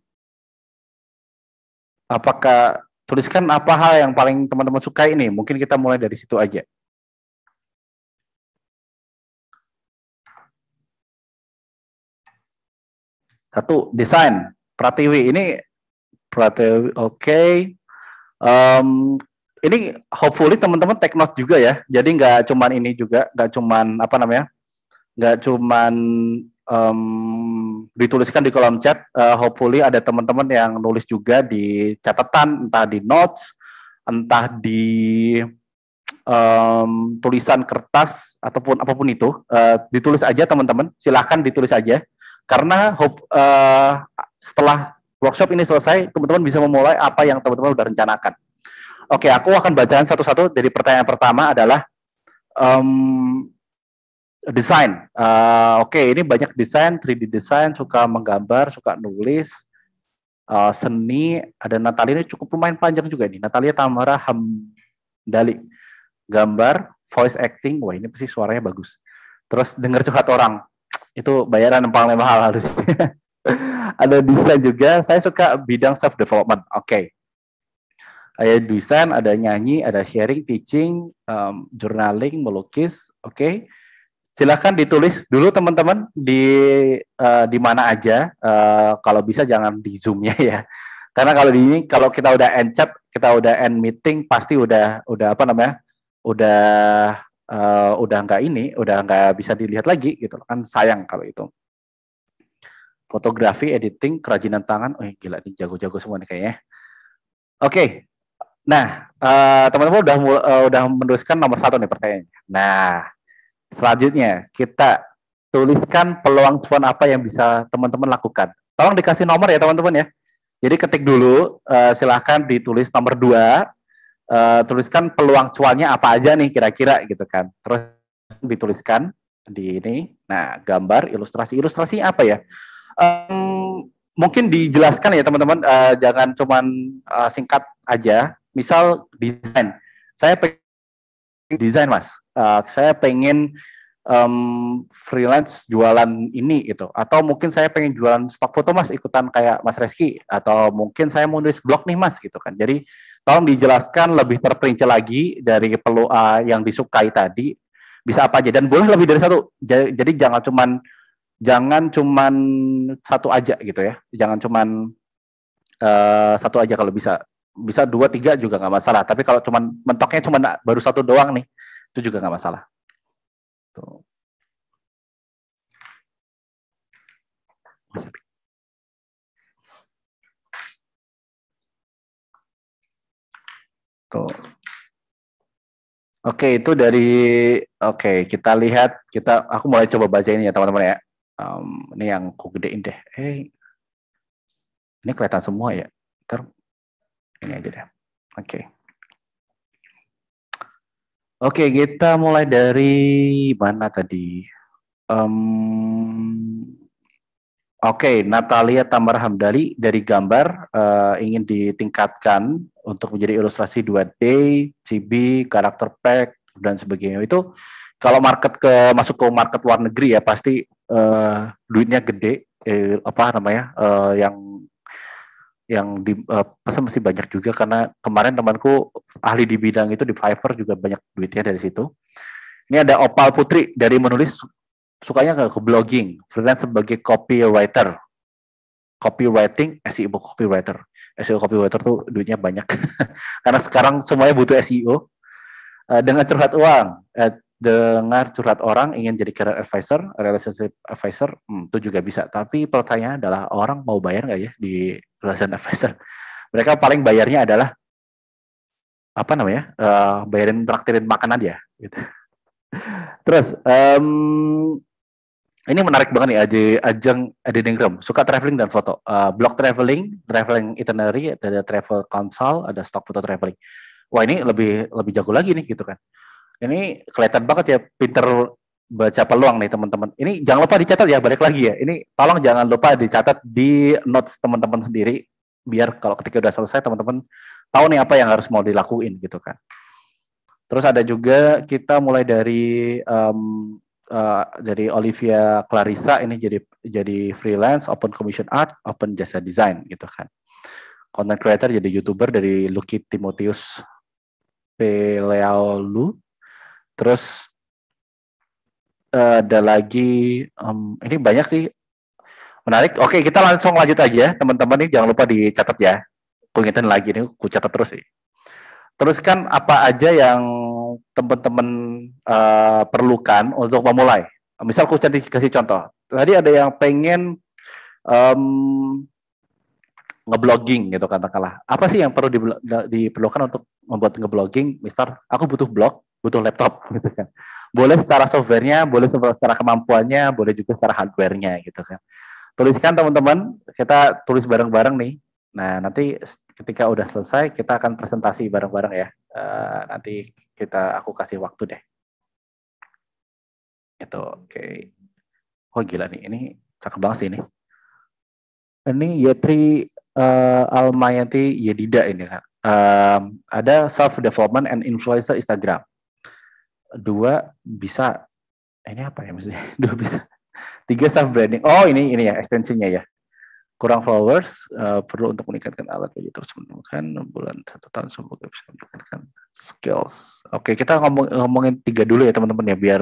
Apakah tuliskan apa hal yang paling teman-teman suka ini? Mungkin kita mulai dari situ aja. Satu, desain. Pratiwi ini Pratiwi oke. Okay. Um, ini hopefully teman-teman take note juga ya. Jadi nggak cuman ini juga, nggak cuman apa namanya, nggak cuman um, dituliskan di kolom chat. Uh, hopefully ada teman-teman yang nulis juga di catatan, entah di notes, entah di um, tulisan kertas ataupun apapun itu, uh, ditulis aja teman-teman. Silahkan ditulis aja. Karena hope, uh, setelah workshop ini selesai, teman-teman bisa memulai apa yang teman-teman sudah rencanakan Oke, aku akan bacaan satu-satu. Dari pertanyaan pertama adalah um, desain. Uh, Oke, okay, ini banyak desain, 3D desain, suka menggambar, suka nulis, uh, seni. Ada Natalia ini cukup lumayan panjang juga nih. Natalia Tamara Hamdali. Gambar, voice acting, wah ini pasti suaranya bagus. Terus dengar curhat orang, itu bayaran yang paling mahal harusnya. ada desain juga, saya suka bidang self-development. Oke, okay ada desain, ada nyanyi, ada sharing, teaching, um, journaling, melukis, oke. Okay? Silahkan ditulis dulu teman-teman di uh, di mana aja. Uh, kalau bisa jangan di zoomnya ya. Karena kalau di ini kalau kita udah end chat, kita udah end meeting pasti udah udah apa namanya? udah uh, udah nggak ini, udah nggak bisa dilihat lagi gitu kan sayang kalau itu. Fotografi, editing, kerajinan tangan, oh gila ini jago-jago semua nih kayaknya. Oke, okay, Nah, eh, teman-teman uh, udah uh, udah menuliskan nomor satu nih pertanyaannya. Nah, selanjutnya kita tuliskan peluang cuan apa yang bisa teman-teman lakukan. Tolong dikasih nomor ya teman-teman ya. Jadi ketik dulu, uh, silahkan ditulis nomor dua, uh, tuliskan peluang cuannya apa aja nih kira-kira gitu kan. Terus dituliskan di ini. Nah, gambar, ilustrasi, ilustrasi apa ya? Um, mungkin dijelaskan ya teman-teman, uh, jangan cuman uh, singkat aja misal desain saya pengen desain mas uh, saya pengen um, freelance jualan ini gitu atau mungkin saya pengen jualan stok foto mas ikutan kayak mas Reski atau mungkin saya mau nulis blog nih mas gitu kan jadi tolong dijelaskan lebih terperinci lagi dari perlu uh, yang disukai tadi bisa apa aja dan boleh lebih dari satu jadi jangan cuman jangan cuman satu aja gitu ya jangan cuman uh, satu aja kalau bisa bisa dua tiga juga nggak masalah tapi kalau cuman mentoknya cuma baru satu doang nih itu juga nggak masalah tuh tuh Oke, itu dari oke kita lihat kita aku mulai coba baca ini ya teman-teman ya. Um, ini yang aku gedein deh. Eh, hey, ini kelihatan semua ya. Ntar ini aja deh. Oke. Okay. Oke, okay, kita mulai dari mana tadi? Um, Oke, okay, Natalia Tamar Hamdali dari gambar uh, ingin ditingkatkan untuk menjadi ilustrasi 2D, CB, karakter pack dan sebagainya. Itu kalau market ke masuk ke market luar negeri ya pasti uh, duitnya gede eh, apa namanya? Uh, yang yang di uh, eh, pasti masih banyak juga karena kemarin temanku ahli di bidang itu di Fiverr juga banyak duitnya dari situ. Ini ada Opal Putri dari menulis sukanya ke, ke blogging, freelance sebagai copywriter. Copywriting, SEO copywriter. SEO copywriter tuh duitnya banyak. karena sekarang semuanya butuh SEO. Uh, eh, dengan curhat uang, uh, dengar curhat orang ingin jadi career advisor, relationship advisor, hmm, itu juga bisa. Tapi pertanyaannya adalah orang mau bayar nggak ya di relationship advisor? Mereka paling bayarnya adalah apa namanya? Uh, bayarin traktirin makanan ya. Gitu. Terus um, ini menarik banget nih di ajeng Edingram suka traveling dan foto. Uh, blog traveling, traveling itinerary, ada travel console, ada stock foto traveling. Wah ini lebih lebih jago lagi nih gitu kan ini kelihatan banget ya pinter baca peluang nih teman-teman. Ini jangan lupa dicatat ya balik lagi ya. Ini tolong jangan lupa dicatat di notes teman-teman sendiri biar kalau ketika udah selesai teman-teman tahu nih apa yang harus mau dilakuin gitu kan. Terus ada juga kita mulai dari um, uh, jadi Olivia Clarissa ini jadi jadi freelance, open commission art, open jasa design gitu kan. Content creator jadi youtuber dari Lucky Timotius Pelealu. Terus eh, ada lagi um, ini banyak sih menarik. Oke, kita langsung lanjut aja ya teman-teman ini jangan lupa dicatat ya. Kuingetin lagi nih, ku catat terus sih. Terus kan apa aja yang teman-teman uh, perlukan untuk memulai? Misal aku kasih contoh. Tadi ada yang pengen um, ngeblogging gitu katakanlah. Apa sih yang perlu diperlukan untuk membuat ngeblogging, Mister? Aku butuh blog butuh laptop gitu kan. Boleh secara softwarenya, boleh secara kemampuannya, boleh juga secara hardwarenya gitu kan. Tuliskan teman-teman, kita tulis bareng-bareng nih. Nah nanti ketika udah selesai kita akan presentasi bareng-bareng ya. Uh, nanti kita aku kasih waktu deh. Itu oke. Okay. Oh gila nih, ini cakep banget sih ini. Ini Yetri uh, eh, Almayanti Yedida ini kan. Um, ada self development and influencer Instagram dua bisa ini apa ya maksudnya dua bisa tiga self branding oh ini ini ya ekstensinya ya kurang followers uh, perlu untuk meningkatkan alat jadi terus menemukan bulan satu tahun semoga bisa meningkatkan skills oke kita ngomong ngomongin tiga dulu ya teman-teman ya biar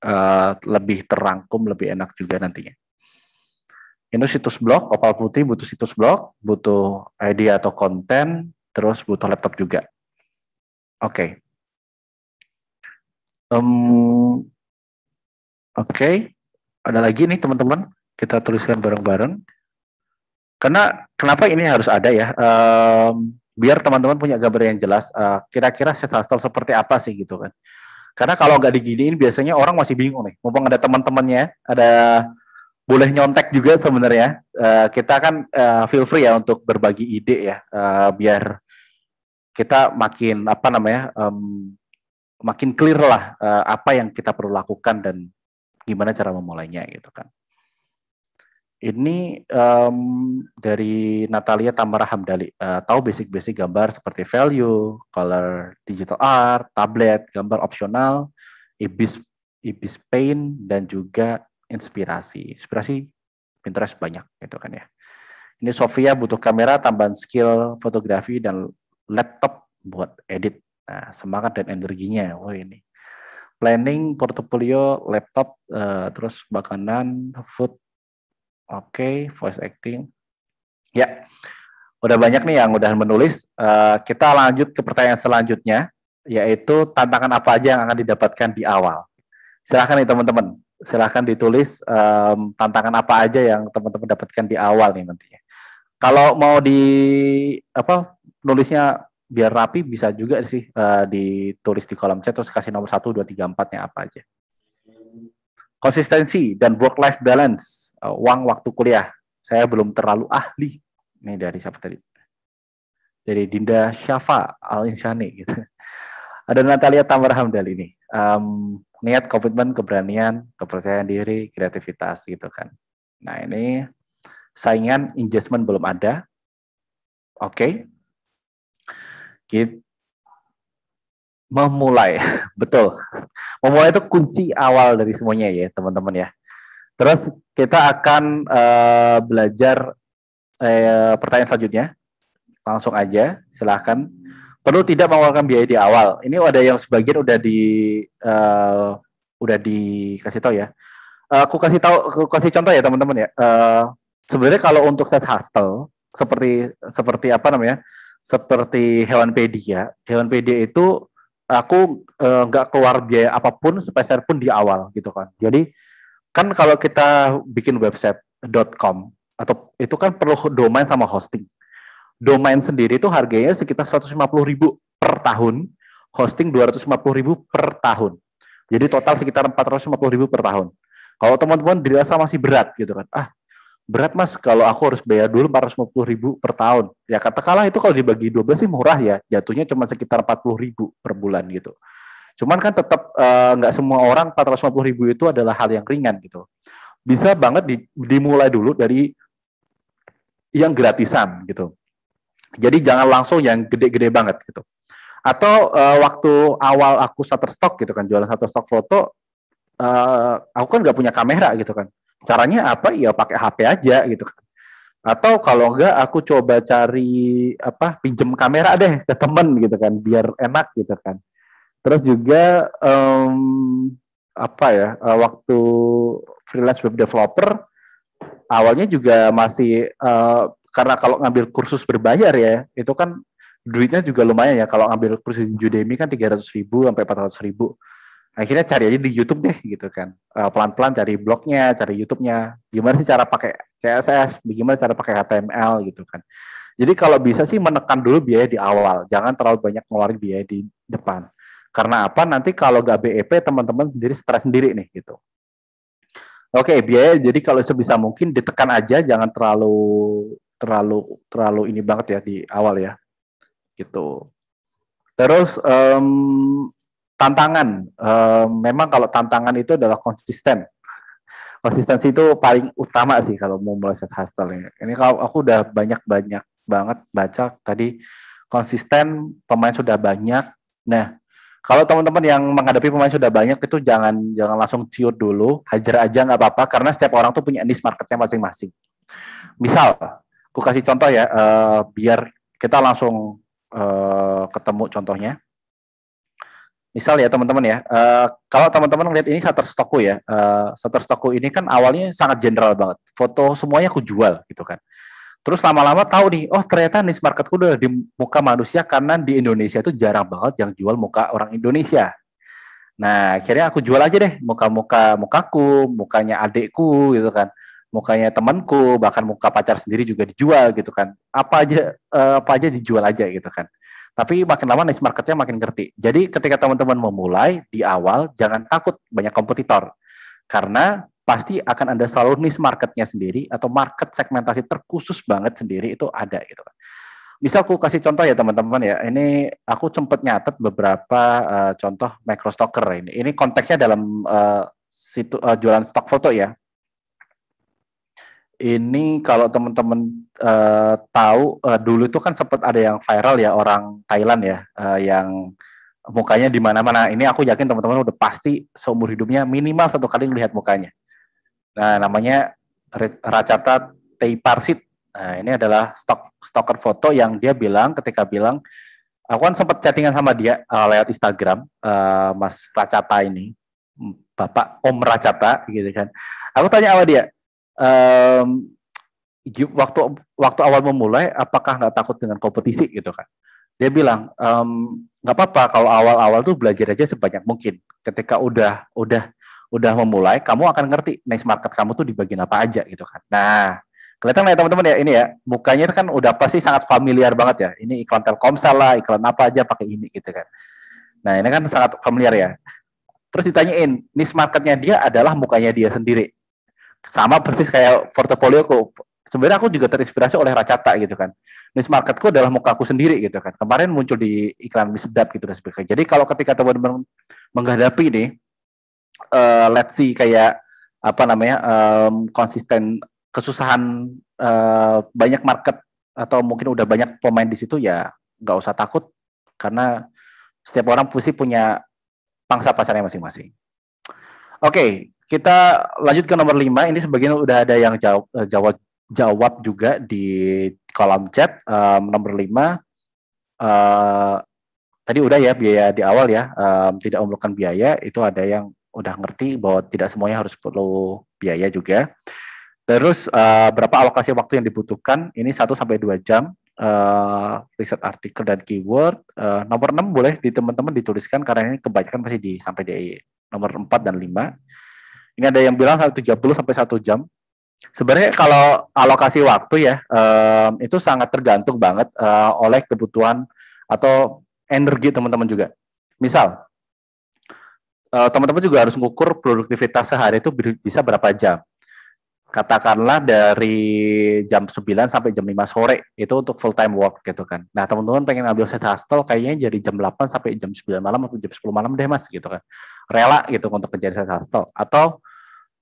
uh, lebih terangkum lebih enak juga nantinya ini situs blog opal putih butuh situs blog butuh ide atau konten terus butuh laptop juga oke okay. Um, Oke, okay. ada lagi nih teman-teman. Kita tuliskan bareng-bareng. Karena kenapa ini harus ada ya? Um, biar teman-teman punya gambar yang jelas. Eh, kira-kira uh, set seperti apa sih gitu kan? Karena kalau nggak diginiin biasanya orang masih bingung nih. Mumpung ada teman-temannya, ada boleh nyontek juga sebenarnya. Uh, kita kan uh, feel free ya untuk berbagi ide ya, uh, biar kita makin apa namanya um, makin clear lah uh, apa yang kita perlu lakukan dan gimana cara memulainya gitu kan. Ini um, dari Natalia Tamara Hamdali. Uh, tahu basic-basic gambar seperti value, color, digital art, tablet, gambar opsional, ibis ibis paint dan juga inspirasi. Inspirasi Pinterest banyak gitu kan ya. Ini Sofia butuh kamera tambahan skill fotografi dan laptop buat edit Nah, semangat dan energinya. Wah, ini. Planning, portofolio, laptop, uh, terus makanan, food. Oke, okay, voice acting. Ya. Udah banyak nih yang udah menulis. Uh, kita lanjut ke pertanyaan selanjutnya yaitu tantangan apa aja yang akan didapatkan di awal. Silahkan nih teman-teman, silahkan ditulis um, tantangan apa aja yang teman-teman dapatkan di awal nih nantinya. Kalau mau di apa nulisnya biar rapi bisa juga sih uh, ditulis di kolom chat terus kasih nomor satu dua tiga empatnya apa aja. Konsistensi dan work life balance, uh, uang waktu kuliah. Saya belum terlalu ahli. Ini dari siapa tadi? Dari Dinda Syafa Al Insani gitu. Ada Natalia Tamar Hamdal ini. Um, niat, komitmen, keberanian, kepercayaan diri, kreativitas gitu kan. Nah ini saingan engagement belum ada. Oke, okay kita memulai, betul. Memulai itu kunci awal dari semuanya ya, teman-teman ya. Terus kita akan uh, belajar uh, pertanyaan selanjutnya. Langsung aja, silahkan. Perlu tidak mengeluarkan biaya di awal. Ini ada yang sebagian udah di uh, udah dikasih tahu ya. Uh, aku kasih tahu, aku kasih contoh ya teman-teman ya. Uh, Sebenarnya kalau untuk set hostel seperti seperti apa namanya? seperti Hewanpedia. Hewanpedia itu aku e, nggak e, keluar biaya apapun sepeser pun di awal gitu kan. Jadi kan kalau kita bikin website .com atau itu kan perlu domain sama hosting. Domain sendiri itu harganya sekitar 150 ribu per tahun, hosting 250 ribu per tahun. Jadi total sekitar 450 ribu per tahun. Kalau teman-teman dirasa masih berat gitu kan, ah berat mas kalau aku harus bayar dulu 450 ribu per tahun. Ya katakanlah itu kalau dibagi 12 sih murah ya, jatuhnya cuma sekitar 40 ribu per bulan gitu. Cuman kan tetap eh, nggak uh, semua orang 450 ribu itu adalah hal yang ringan gitu. Bisa banget di, dimulai dulu dari yang gratisan gitu. Jadi jangan langsung yang gede-gede banget gitu. Atau uh, waktu awal aku Shutterstock gitu kan, jualan Shutterstock foto, uh, aku kan nggak punya kamera gitu kan caranya apa ya pakai HP aja gitu kan. atau kalau enggak aku coba cari apa pinjem kamera deh ke temen gitu kan biar enak gitu kan terus juga um, apa ya eh, waktu freelance web developer awalnya juga masih uh, karena kalau ngambil kursus berbayar ya itu kan duitnya juga lumayan ya kalau ngambil kursus Udemy kan 300 ribu sampai 400 ribu akhirnya cari aja di YouTube deh gitu kan eh, pelan-pelan cari blognya cari YouTube-nya gimana sih cara pakai CSS bagaimana cara pakai HTML gitu kan jadi kalau bisa sih menekan dulu biaya di awal jangan terlalu banyak ngeluarin biaya di depan karena apa nanti kalau gak BEP teman-teman sendiri stres sendiri nih gitu oke biaya jadi kalau sebisa mungkin ditekan aja jangan terlalu terlalu terlalu ini banget ya di awal ya gitu terus um, tantangan uh, memang kalau tantangan itu adalah konsisten konsistensi itu paling utama sih kalau mau meleset hustle ini. Ini kalau aku udah banyak-banyak banget baca tadi konsisten pemain sudah banyak. Nah, kalau teman-teman yang menghadapi pemain sudah banyak itu jangan jangan langsung ciut dulu, hajar aja nggak apa-apa karena setiap orang tuh punya niche marketnya masing-masing. Misal, aku kasih contoh ya, uh, biar kita langsung uh, ketemu contohnya misal ya teman-teman ya, uh, kalau teman-teman ngeliat ini Shutterstockku ya, uh, eh, Shutterstockku ini kan awalnya sangat general banget, foto semuanya aku jual gitu kan. Terus lama-lama tahu nih, oh ternyata niche marketku udah di muka manusia karena di Indonesia itu jarang banget yang jual muka orang Indonesia. Nah akhirnya aku jual aja deh muka-muka mukaku, mukanya adekku gitu kan, mukanya temanku, bahkan muka pacar sendiri juga dijual gitu kan. Apa aja eh, apa aja dijual aja gitu kan. Tapi makin lama niche marketnya makin ngerti. Jadi ketika teman-teman memulai di awal, jangan takut banyak kompetitor. Karena pasti akan ada selalu niche marketnya sendiri atau market segmentasi terkhusus banget sendiri itu ada gitu kan. Misal aku kasih contoh ya teman-teman ya, ini aku sempat nyatet beberapa uh, contoh microstocker ini. Ini konteksnya dalam uh, situ, uh, jualan stok foto ya ini kalau teman-teman uh, eh, tahu uh, dulu itu kan sempat ada yang viral ya orang Thailand ya uh, yang mukanya di mana-mana. Ini aku yakin teman-teman udah pasti seumur hidupnya minimal satu kali lihat mukanya. Nah, namanya Racata Teiparsit. Nah, ini adalah stok stoker foto yang dia bilang ketika bilang aku kan sempat chattingan sama dia uh, lewat Instagram uh, Mas Racata ini Bapak Om Racata gitu kan. Aku tanya sama dia, um, waktu waktu awal memulai apakah nggak takut dengan kompetisi gitu kan dia bilang nggak um, apa-apa kalau awal-awal tuh belajar aja sebanyak mungkin ketika udah udah udah memulai kamu akan ngerti niche market kamu tuh di bagian apa aja gitu kan nah kelihatan ya teman-teman ya ini ya mukanya kan udah pasti sangat familiar banget ya ini iklan Telkomsel lah iklan apa aja pakai ini gitu kan nah ini kan sangat familiar ya terus ditanyain niche marketnya dia adalah mukanya dia sendiri sama persis kayak portofolioku. Sebenarnya aku juga terinspirasi oleh Racata gitu kan. Niche marketku adalah mukaku sendiri gitu kan. Kemarin muncul di iklan sedap gitu dan sebagainya. Jadi kalau ketika teman-teman menghadapi ini uh, let's see kayak apa namanya um, konsisten kesusahan uh, banyak market atau mungkin udah banyak pemain di situ ya nggak usah takut karena setiap orang pasti punya pangsa pasarnya masing-masing. Oke, kita lanjut ke nomor 5. Ini sebagian udah ada yang jawab eh, jawab jawab juga di kolom chat um, nomor 5. Uh, eh, tadi udah ya biaya di awal ya, um, tidak memerlukan biaya itu ada yang udah ngerti bahwa tidak semuanya harus perlu biaya juga. Terus uh, berapa alokasi waktu yang dibutuhkan? Ini 1 sampai dua jam uh, riset artikel dan keyword. Uh, nomor 6 boleh di teman-teman dituliskan karena ini kebanyakan masih di sampai di nomor 4 dan 5. Ini ada yang bilang 130 sampai 1 jam. Sebenarnya kalau alokasi waktu ya uh, itu sangat tergantung banget uh, oleh kebutuhan atau energi teman-teman juga. Misal teman-teman uh, juga harus mengukur produktivitas sehari itu bisa berapa jam katakanlah dari jam 9 sampai jam 5 sore itu untuk full time work gitu kan. Nah, teman-teman pengen ambil set hostel kayaknya jadi jam 8 sampai jam 9 malam atau jam 10 malam deh Mas gitu kan. Rela gitu untuk kerja set hostel. atau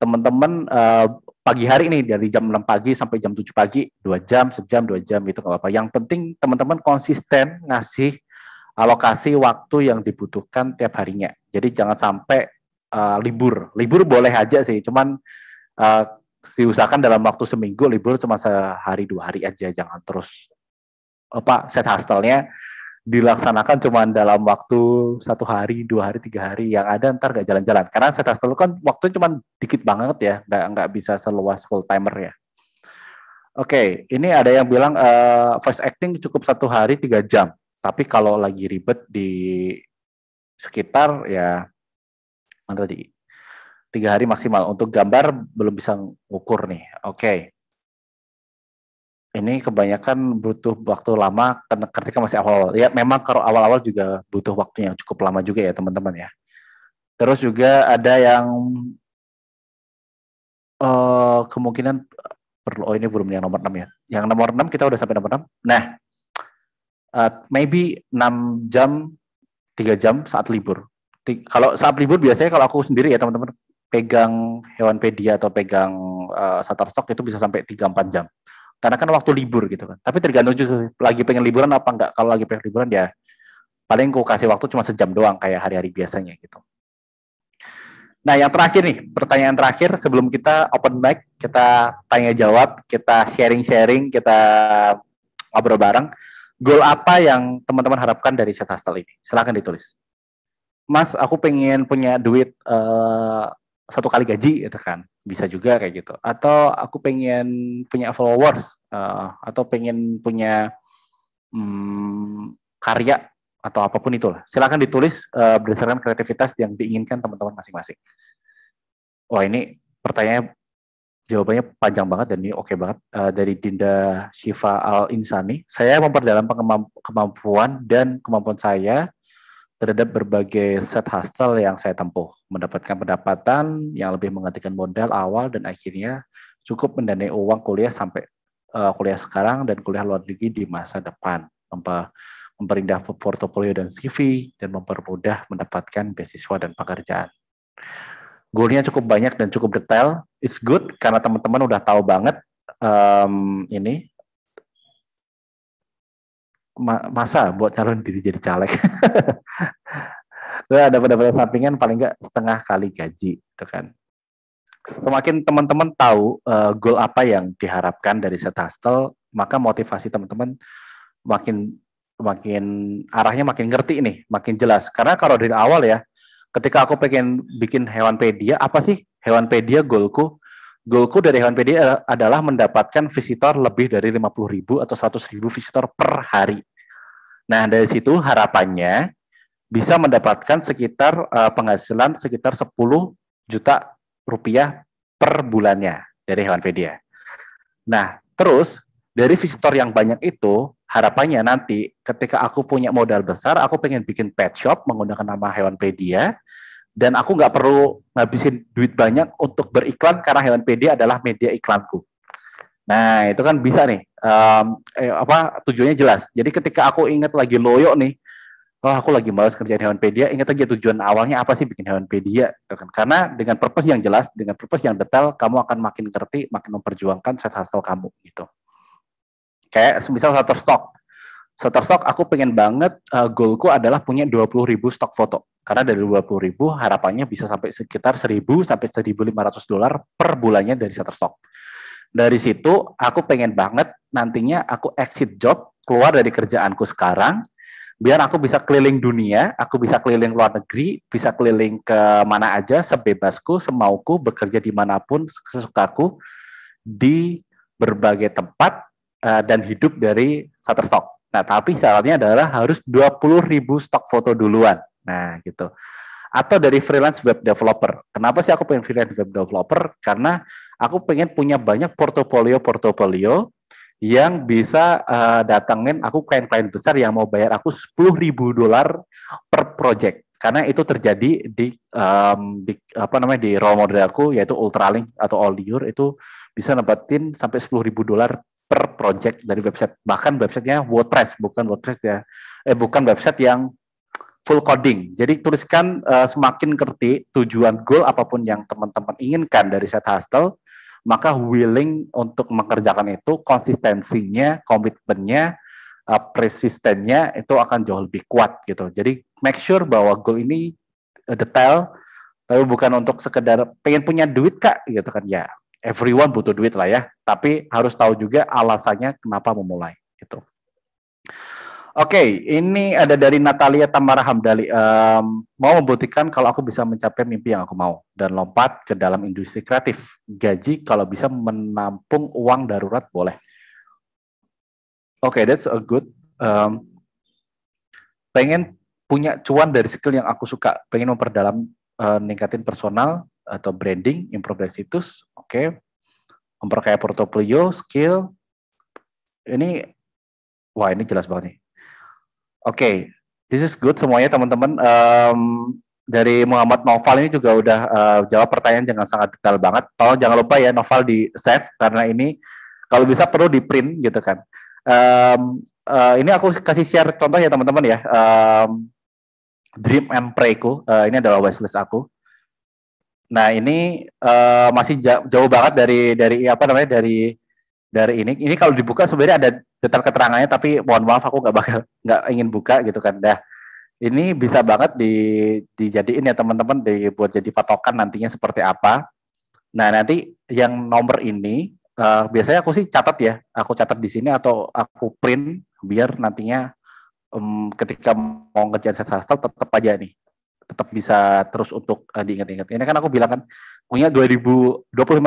teman-teman uh, pagi hari ini dari jam 6 pagi sampai jam 7 pagi, dua jam, sejam, dua jam itu apa-apa. Yang penting teman-teman konsisten ngasih alokasi waktu yang dibutuhkan tiap harinya. Jadi jangan sampai uh, libur. Libur boleh aja sih, cuman uh, diusahakan dalam waktu seminggu libur cuma sehari dua hari aja jangan terus apa eh, set hostelnya dilaksanakan cuma dalam waktu satu hari dua hari tiga hari yang ada ntar gak jalan-jalan karena set hostel kan waktu cuma dikit banget ya nggak nggak bisa seluas full timer ya oke ini ada yang bilang uh, voice acting cukup satu hari tiga jam tapi kalau lagi ribet di sekitar ya mana tadi tiga hari maksimal. Untuk gambar belum bisa ngukur nih. Oke. Okay. Ini kebanyakan butuh waktu lama ketika masih awal. awal Ya memang kalau awal-awal juga butuh waktu yang cukup lama juga ya teman-teman ya. Terus juga ada yang uh, kemungkinan perlu oh ini belum yang nomor 6 ya. Yang nomor 6 kita udah sampai nomor 6. Nah, uh, maybe 6 jam 3 jam saat libur. kalau saat libur biasanya kalau aku sendiri ya teman-teman pegang hewan hewanpedia atau pegang uh, Shutterstock itu bisa sampai 3-4 jam. Karena kan waktu libur gitu kan. Tapi tergantung juga lagi pengen liburan apa enggak. Kalau lagi pengen liburan ya paling gue kasih waktu cuma sejam doang kayak hari-hari biasanya gitu. Nah yang terakhir nih, pertanyaan terakhir sebelum kita open mic, kita tanya jawab, kita sharing-sharing, kita ngobrol bareng. Goal apa yang teman-teman harapkan dari Set hostel ini? Silahkan ditulis. Mas, aku pengen punya duit uh, satu kali gaji gitu kan bisa juga kayak gitu atau aku pengen punya followers uh, atau pengen punya um, karya atau apapun itulah silahkan ditulis uh, berdasarkan kreativitas yang diinginkan teman-teman masing-masing wah ini pertanyaannya jawabannya panjang banget dan ini oke okay banget uh, dari Dinda Shiva Al Insani saya memperdalam kemampuan dan kemampuan saya terhadap berbagai set hustle yang saya tempuh, mendapatkan pendapatan yang lebih menggantikan modal awal dan akhirnya cukup mendanai uang kuliah sampai uh, kuliah sekarang dan kuliah luar negeri di masa depan, memperindah portofolio dan CV dan mempermudah mendapatkan beasiswa dan pekerjaan. Goalnya cukup banyak dan cukup detail. It's good karena teman-teman udah tahu banget um, ini masa buat calon diri jadi caleg. nah, dapat dapat sampingan paling nggak setengah kali gaji itu kan. Semakin teman-teman tahu uh, goal apa yang diharapkan dari setastel, maka motivasi teman-teman makin makin arahnya makin ngerti nih, makin jelas. Karena kalau dari awal ya, ketika aku pengen bikin hewan pedia, apa sih hewan pedia goalku? Goalku dari Hewan PD adalah mendapatkan visitor lebih dari 50 ribu atau 100 ribu visitor per hari. Nah, dari situ harapannya bisa mendapatkan sekitar uh, penghasilan sekitar 10 juta rupiah per bulannya dari Hewanpedia. Nah, terus dari visitor yang banyak itu, harapannya nanti ketika aku punya modal besar, aku pengen bikin pet shop menggunakan nama Hewanpedia, dan aku nggak perlu ngabisin duit banyak untuk beriklan karena hewan PD adalah media iklanku. Nah itu kan bisa nih um, eh, apa tujuannya jelas. Jadi ketika aku ingat lagi loyo nih, oh aku lagi males kerjaan Hewanpedia, ya, ingat aja tujuan awalnya apa sih bikin Hewanpedia, ya, gitu kan. Karena dengan purpose yang jelas, dengan purpose yang detail, kamu akan makin ngerti, makin memperjuangkan set hustle kamu gitu. Kayak misal Shutterstock. Shutterstock aku pengen banget uh, eh, goalku adalah punya 20.000 stok foto karena dari 20 ribu harapannya bisa sampai sekitar 1000 sampai 1500 dolar per bulannya dari Shutterstock. Dari situ aku pengen banget nantinya aku exit job, keluar dari kerjaanku sekarang, biar aku bisa keliling dunia, aku bisa keliling luar negeri, bisa keliling ke mana aja sebebasku, semauku, bekerja dimanapun, sesukaku, di berbagai tempat, eh, dan hidup dari Shutterstock. Nah, tapi syaratnya adalah harus 20.000 stok foto duluan. Nah, gitu. Atau dari freelance web developer. Kenapa sih aku pengen freelance web developer? Karena aku pengen punya banyak portofolio-portofolio yang bisa uh, eh, datangin aku klien-klien besar yang mau bayar aku ribu dolar per project karena itu terjadi di, um, di apa namanya di role model aku yaitu Ultralink atau all Year itu bisa nempatin sampai ribu dolar per project dari website bahkan websitenya WordPress bukan WordPress ya eh bukan website yang full coding. Jadi tuliskan uh, semakin ngerti tujuan goal apapun yang teman-teman inginkan dari set hustle, maka willing untuk mengerjakan itu konsistensinya, komitmennya, uh, persistennya itu akan jauh lebih kuat gitu. Jadi make sure bahwa goal ini uh, detail, tapi bukan untuk sekedar pengen punya duit kak gitu kan ya. Everyone butuh duit lah ya, tapi harus tahu juga alasannya kenapa memulai gitu. Oke, okay, ini ada dari Natalia Tamara Hamdali. Um, mau membuktikan kalau aku bisa mencapai mimpi yang aku mau dan lompat ke dalam industri kreatif. Gaji kalau bisa menampung uang darurat boleh. Oke, okay, that's a good. Um, pengen punya cuan dari skill yang aku suka. Pengen memperdalam, uh, ningkatin personal atau branding, improve situs. Oke, okay. memperkaya portofolio, skill. Ini, wah ini jelas banget nih Oke, okay. this is good semuanya teman-teman. Um, dari Muhammad Noval ini juga udah uh, jawab pertanyaan dengan sangat detail banget. Tolong jangan lupa ya Noval di save karena ini kalau bisa perlu di print gitu kan. Um, uh, ini aku kasih share contoh ya teman-teman ya. Um, Dream and Pray ku, uh, ini adalah wishlist aku. Nah ini uh, masih jauh, banget dari dari apa namanya dari dari ini. Ini kalau dibuka sebenarnya ada detail keterangannya, tapi mohon maaf aku nggak bakal nggak ingin buka gitu kan. Dah ini bisa banget di, dijadiin ya teman-teman dibuat jadi patokan nantinya seperti apa. Nah nanti yang nomor ini uh, biasanya aku sih catat ya, aku catat di sini atau aku print biar nantinya um, ketika mau ngerjain sastra tetap aja nih, tetap bisa terus untuk uh, diingat-ingat. Ini kan aku bilang kan punya 2000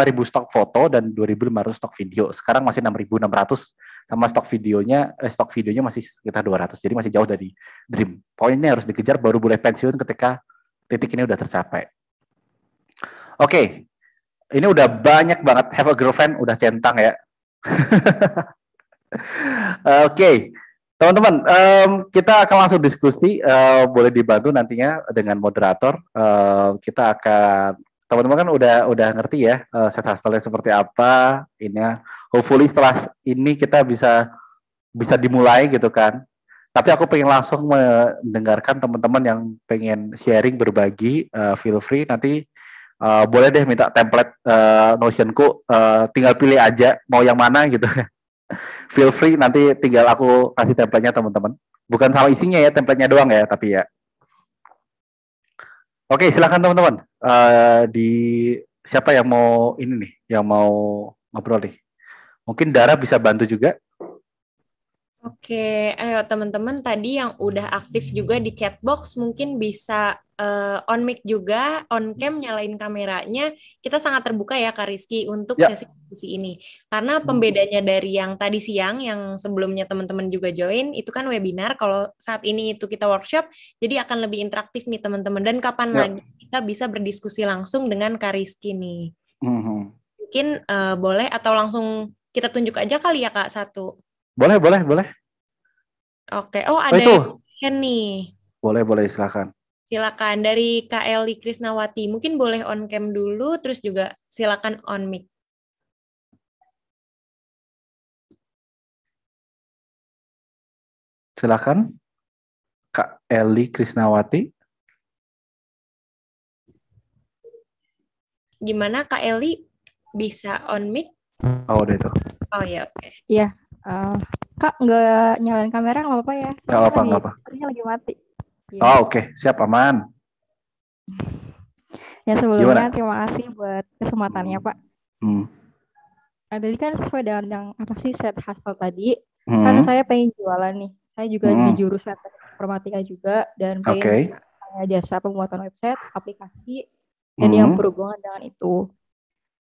ribu stok foto dan 2.500 stok video. Sekarang masih 6.600 sama stok videonya eh, stok videonya masih sekitar 200. Jadi masih jauh dari dream. Poinnya harus dikejar baru boleh pensiun ketika titik ini udah tercapai. Oke. Okay. Ini udah banyak banget have a girlfriend udah centang ya. Oke. okay. Teman-teman, um, kita akan langsung diskusi. Uh, boleh dibantu nantinya dengan moderator. Uh, kita akan teman-teman kan udah udah ngerti ya uh, set hustle-nya seperti apa ini ya. hopefully setelah ini kita bisa bisa dimulai gitu kan tapi aku pengen langsung mendengarkan teman-teman yang pengen sharing berbagi uh, feel free nanti uh, boleh deh minta template uh, notionku uh, tinggal pilih aja mau yang mana gitu feel free nanti tinggal aku kasih templatenya teman-teman bukan sama isinya ya templatenya doang ya tapi ya Oke, silakan teman-teman. Uh, di siapa yang mau ini nih, yang mau ngobrol nih? Mungkin Dara bisa bantu juga. Oke, ayo teman-teman tadi yang udah aktif juga di chat box mungkin bisa uh, on mic juga, on cam nyalain kameranya. Kita sangat terbuka ya Kak Rizky untuk ya. sesi diskusi ini. Karena hmm. pembedanya dari yang tadi siang yang sebelumnya teman-teman juga join itu kan webinar, kalau saat ini itu kita workshop, jadi akan lebih interaktif nih teman-teman. Dan kapan ya. lagi kita bisa berdiskusi langsung dengan Kariski nih. Mm -hmm. Mungkin uh, boleh atau langsung kita tunjuk aja kali ya Kak satu. Boleh, boleh, boleh. Oke, oh, oh ada oh, itu. nih. Boleh, boleh, silakan. Silakan dari Kli Krisnawati. Mungkin boleh on cam dulu terus juga silakan on mic. Silakan Kak Eli Krisnawati. Gimana Kak Eli bisa on mic? Oh, udah itu. Oh ya, oke. Okay. Iya. Uh, Kak nggak nyalain kamera nggak apa-apa ya? Nggak apa-apa, nggak apa. lagi mati. Iya. Oh oke, okay. siap aman. Ya sebelumnya Gimana? terima kasih buat kesempatannya Pak. Hmm. Jadi nah, kan sesuai dengan yang apa sih set hasil tadi, kan hmm. kan saya pengen jualan nih. Saya juga hmm. di jurusan informatika juga dan okay. okay. jasa pembuatan website, aplikasi, dan yang berhubungan dengan itu.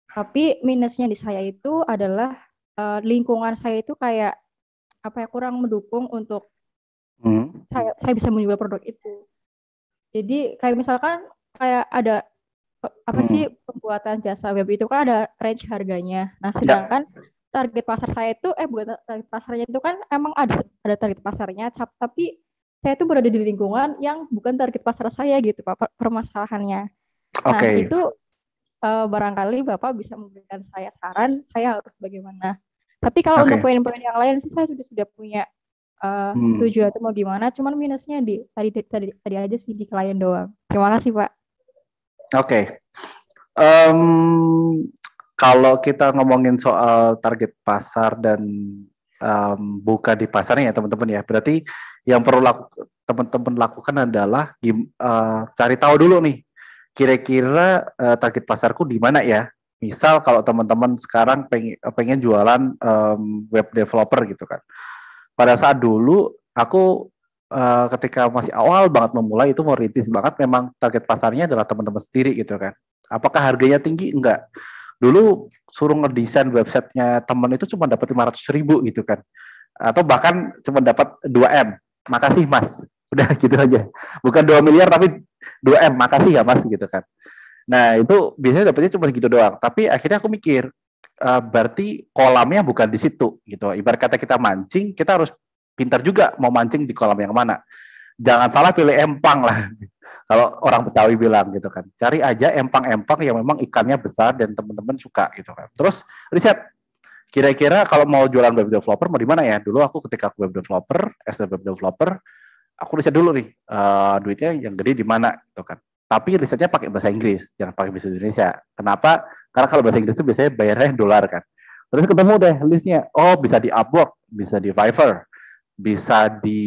Tapi minusnya di saya itu adalah uh, lingkungan saya itu kayak apa ya kurang mendukung untuk hmm. saya saya bisa menjual produk itu. Jadi kayak misalkan kayak ada eh, apa hmm. sih pembuatan jasa web itu kan ada range harganya. Nah, ya. sedangkan ya target pasar saya itu eh bukan target pasarnya itu kan emang ada ada target pasarnya tapi saya itu berada di lingkungan yang bukan target pasar saya gitu pak permasalahannya nah okay. itu uh, barangkali bapak bisa memberikan saya saran saya harus bagaimana tapi kalau okay. untuk poin-poin yang lain sih saya sudah sudah punya uh, hmm. tujuan atau mau gimana cuman minusnya di tadi tadi tadi aja sih di klien doang terima kasih pak oke okay. um, kalau kita ngomongin soal target pasar dan um, buka di pasarnya ya teman-teman ya berarti yang perlu laku, teman-teman lakukan adalah uh, cari tahu dulu nih kira-kira uh, target pasarku di mana ya misal kalau teman-teman sekarang pengen, pengen jualan um, web developer gitu kan pada saat dulu aku uh, ketika masih awal banget memulai itu merintis banget memang target pasarnya adalah teman-teman sendiri gitu kan apakah harganya tinggi enggak dulu suruh ngedesain websitenya temen itu cuma dapat lima ratus ribu gitu kan atau bahkan cuma dapat 2 m makasih mas udah gitu aja bukan 2 miliar tapi 2 m makasih ya mas gitu kan nah itu biasanya dapetnya cuma gitu doang tapi akhirnya aku mikir uh, berarti kolamnya bukan di situ gitu ibarat kata kita mancing kita harus pintar juga mau mancing di kolam yang mana jangan salah pilih empang lah kalau orang Betawi bilang gitu kan. Cari aja empang-empang yang memang ikannya besar dan teman-teman suka gitu kan. Terus riset kira-kira kalau mau jualan web developer mau di mana ya? Dulu aku ketika aku web developer, as web developer, aku riset dulu nih uh, duitnya yang gede di mana gitu kan. Tapi risetnya pakai bahasa Inggris, jangan pakai bahasa Indonesia. Kenapa? Karena kalau bahasa Inggris itu biasanya bayarnya dolar kan. Terus ketemu deh listnya. Oh, bisa di Upwork, bisa di Fiverr, bisa di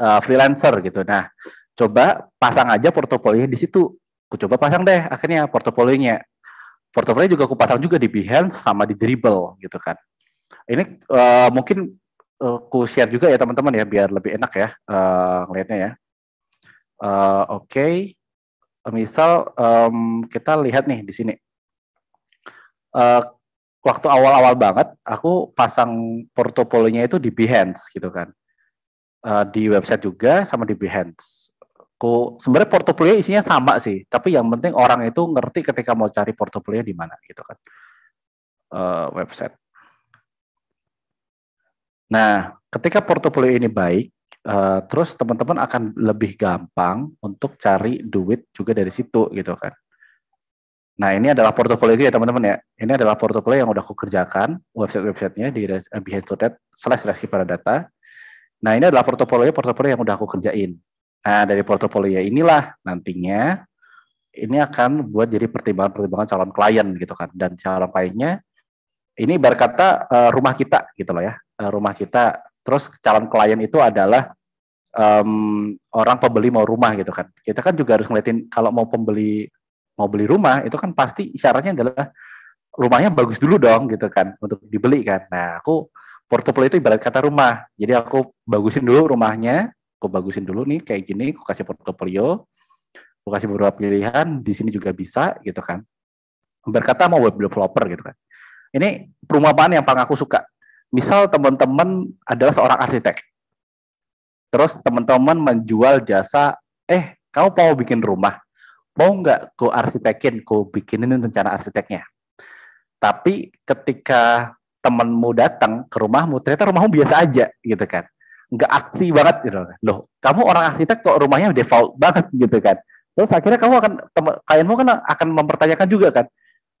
uh, freelancer gitu. Nah, coba pasang aja portofolio di situ. Aku coba pasang deh akhirnya portofolionya. Portofolio juga aku pasang juga di Behance sama di Dribble gitu kan. Ini uh, mungkin uh, eh, aku share juga ya teman-teman ya biar lebih enak ya uh, ngelihatnya ya. Uh, Oke, okay. misal um, kita lihat nih di sini. Uh, waktu awal-awal banget aku pasang portofolionya itu di Behance gitu kan. Uh, di website juga sama di Behance aku sebenarnya portofolio isinya sama sih tapi yang penting orang itu ngerti ketika mau cari portofolio di mana gitu kan uh, website nah ketika portofolio ini baik uh, terus teman-teman akan lebih gampang untuk cari duit juga dari situ gitu kan Nah, ini adalah portofolio ya teman-teman ya. Ini adalah portofolio yang udah aku kerjakan, website-websitenya di Behance.net slash Reski Data. Nah, ini adalah portofolio portofolio yang udah aku kerjain. Nah, dari portofolio inilah nantinya ini akan buat jadi pertimbangan-pertimbangan calon klien gitu kan. Dan calon kliennya ini berkata uh, eh, rumah kita gitu loh ya. Uh, rumah kita terus calon klien itu adalah um, orang pembeli mau rumah gitu kan. Kita kan juga harus ngeliatin kalau mau pembeli mau beli rumah itu kan pasti syaratnya adalah rumahnya bagus dulu dong gitu kan untuk dibeli kan. Nah, aku portofolio itu ibarat kata rumah. Jadi aku bagusin dulu rumahnya, gue bagusin dulu nih kayak gini, gue kasih portofolio, gue kasih beberapa pilihan, di sini juga bisa gitu kan. Berkata mau web developer gitu kan. Ini perumahan yang paling aku suka. Misal teman-teman adalah seorang arsitek. Terus teman-teman menjual jasa, eh kamu mau bikin rumah, mau nggak ku arsitekin, ku bikinin rencana arsiteknya. Tapi ketika temenmu datang ke rumahmu, ternyata rumahmu biasa aja gitu kan nggak aksi banget gitu loh kamu orang arsitek kok rumahnya default banget gitu kan terus akhirnya kamu akan kalianmu kan akan mempertanyakan juga kan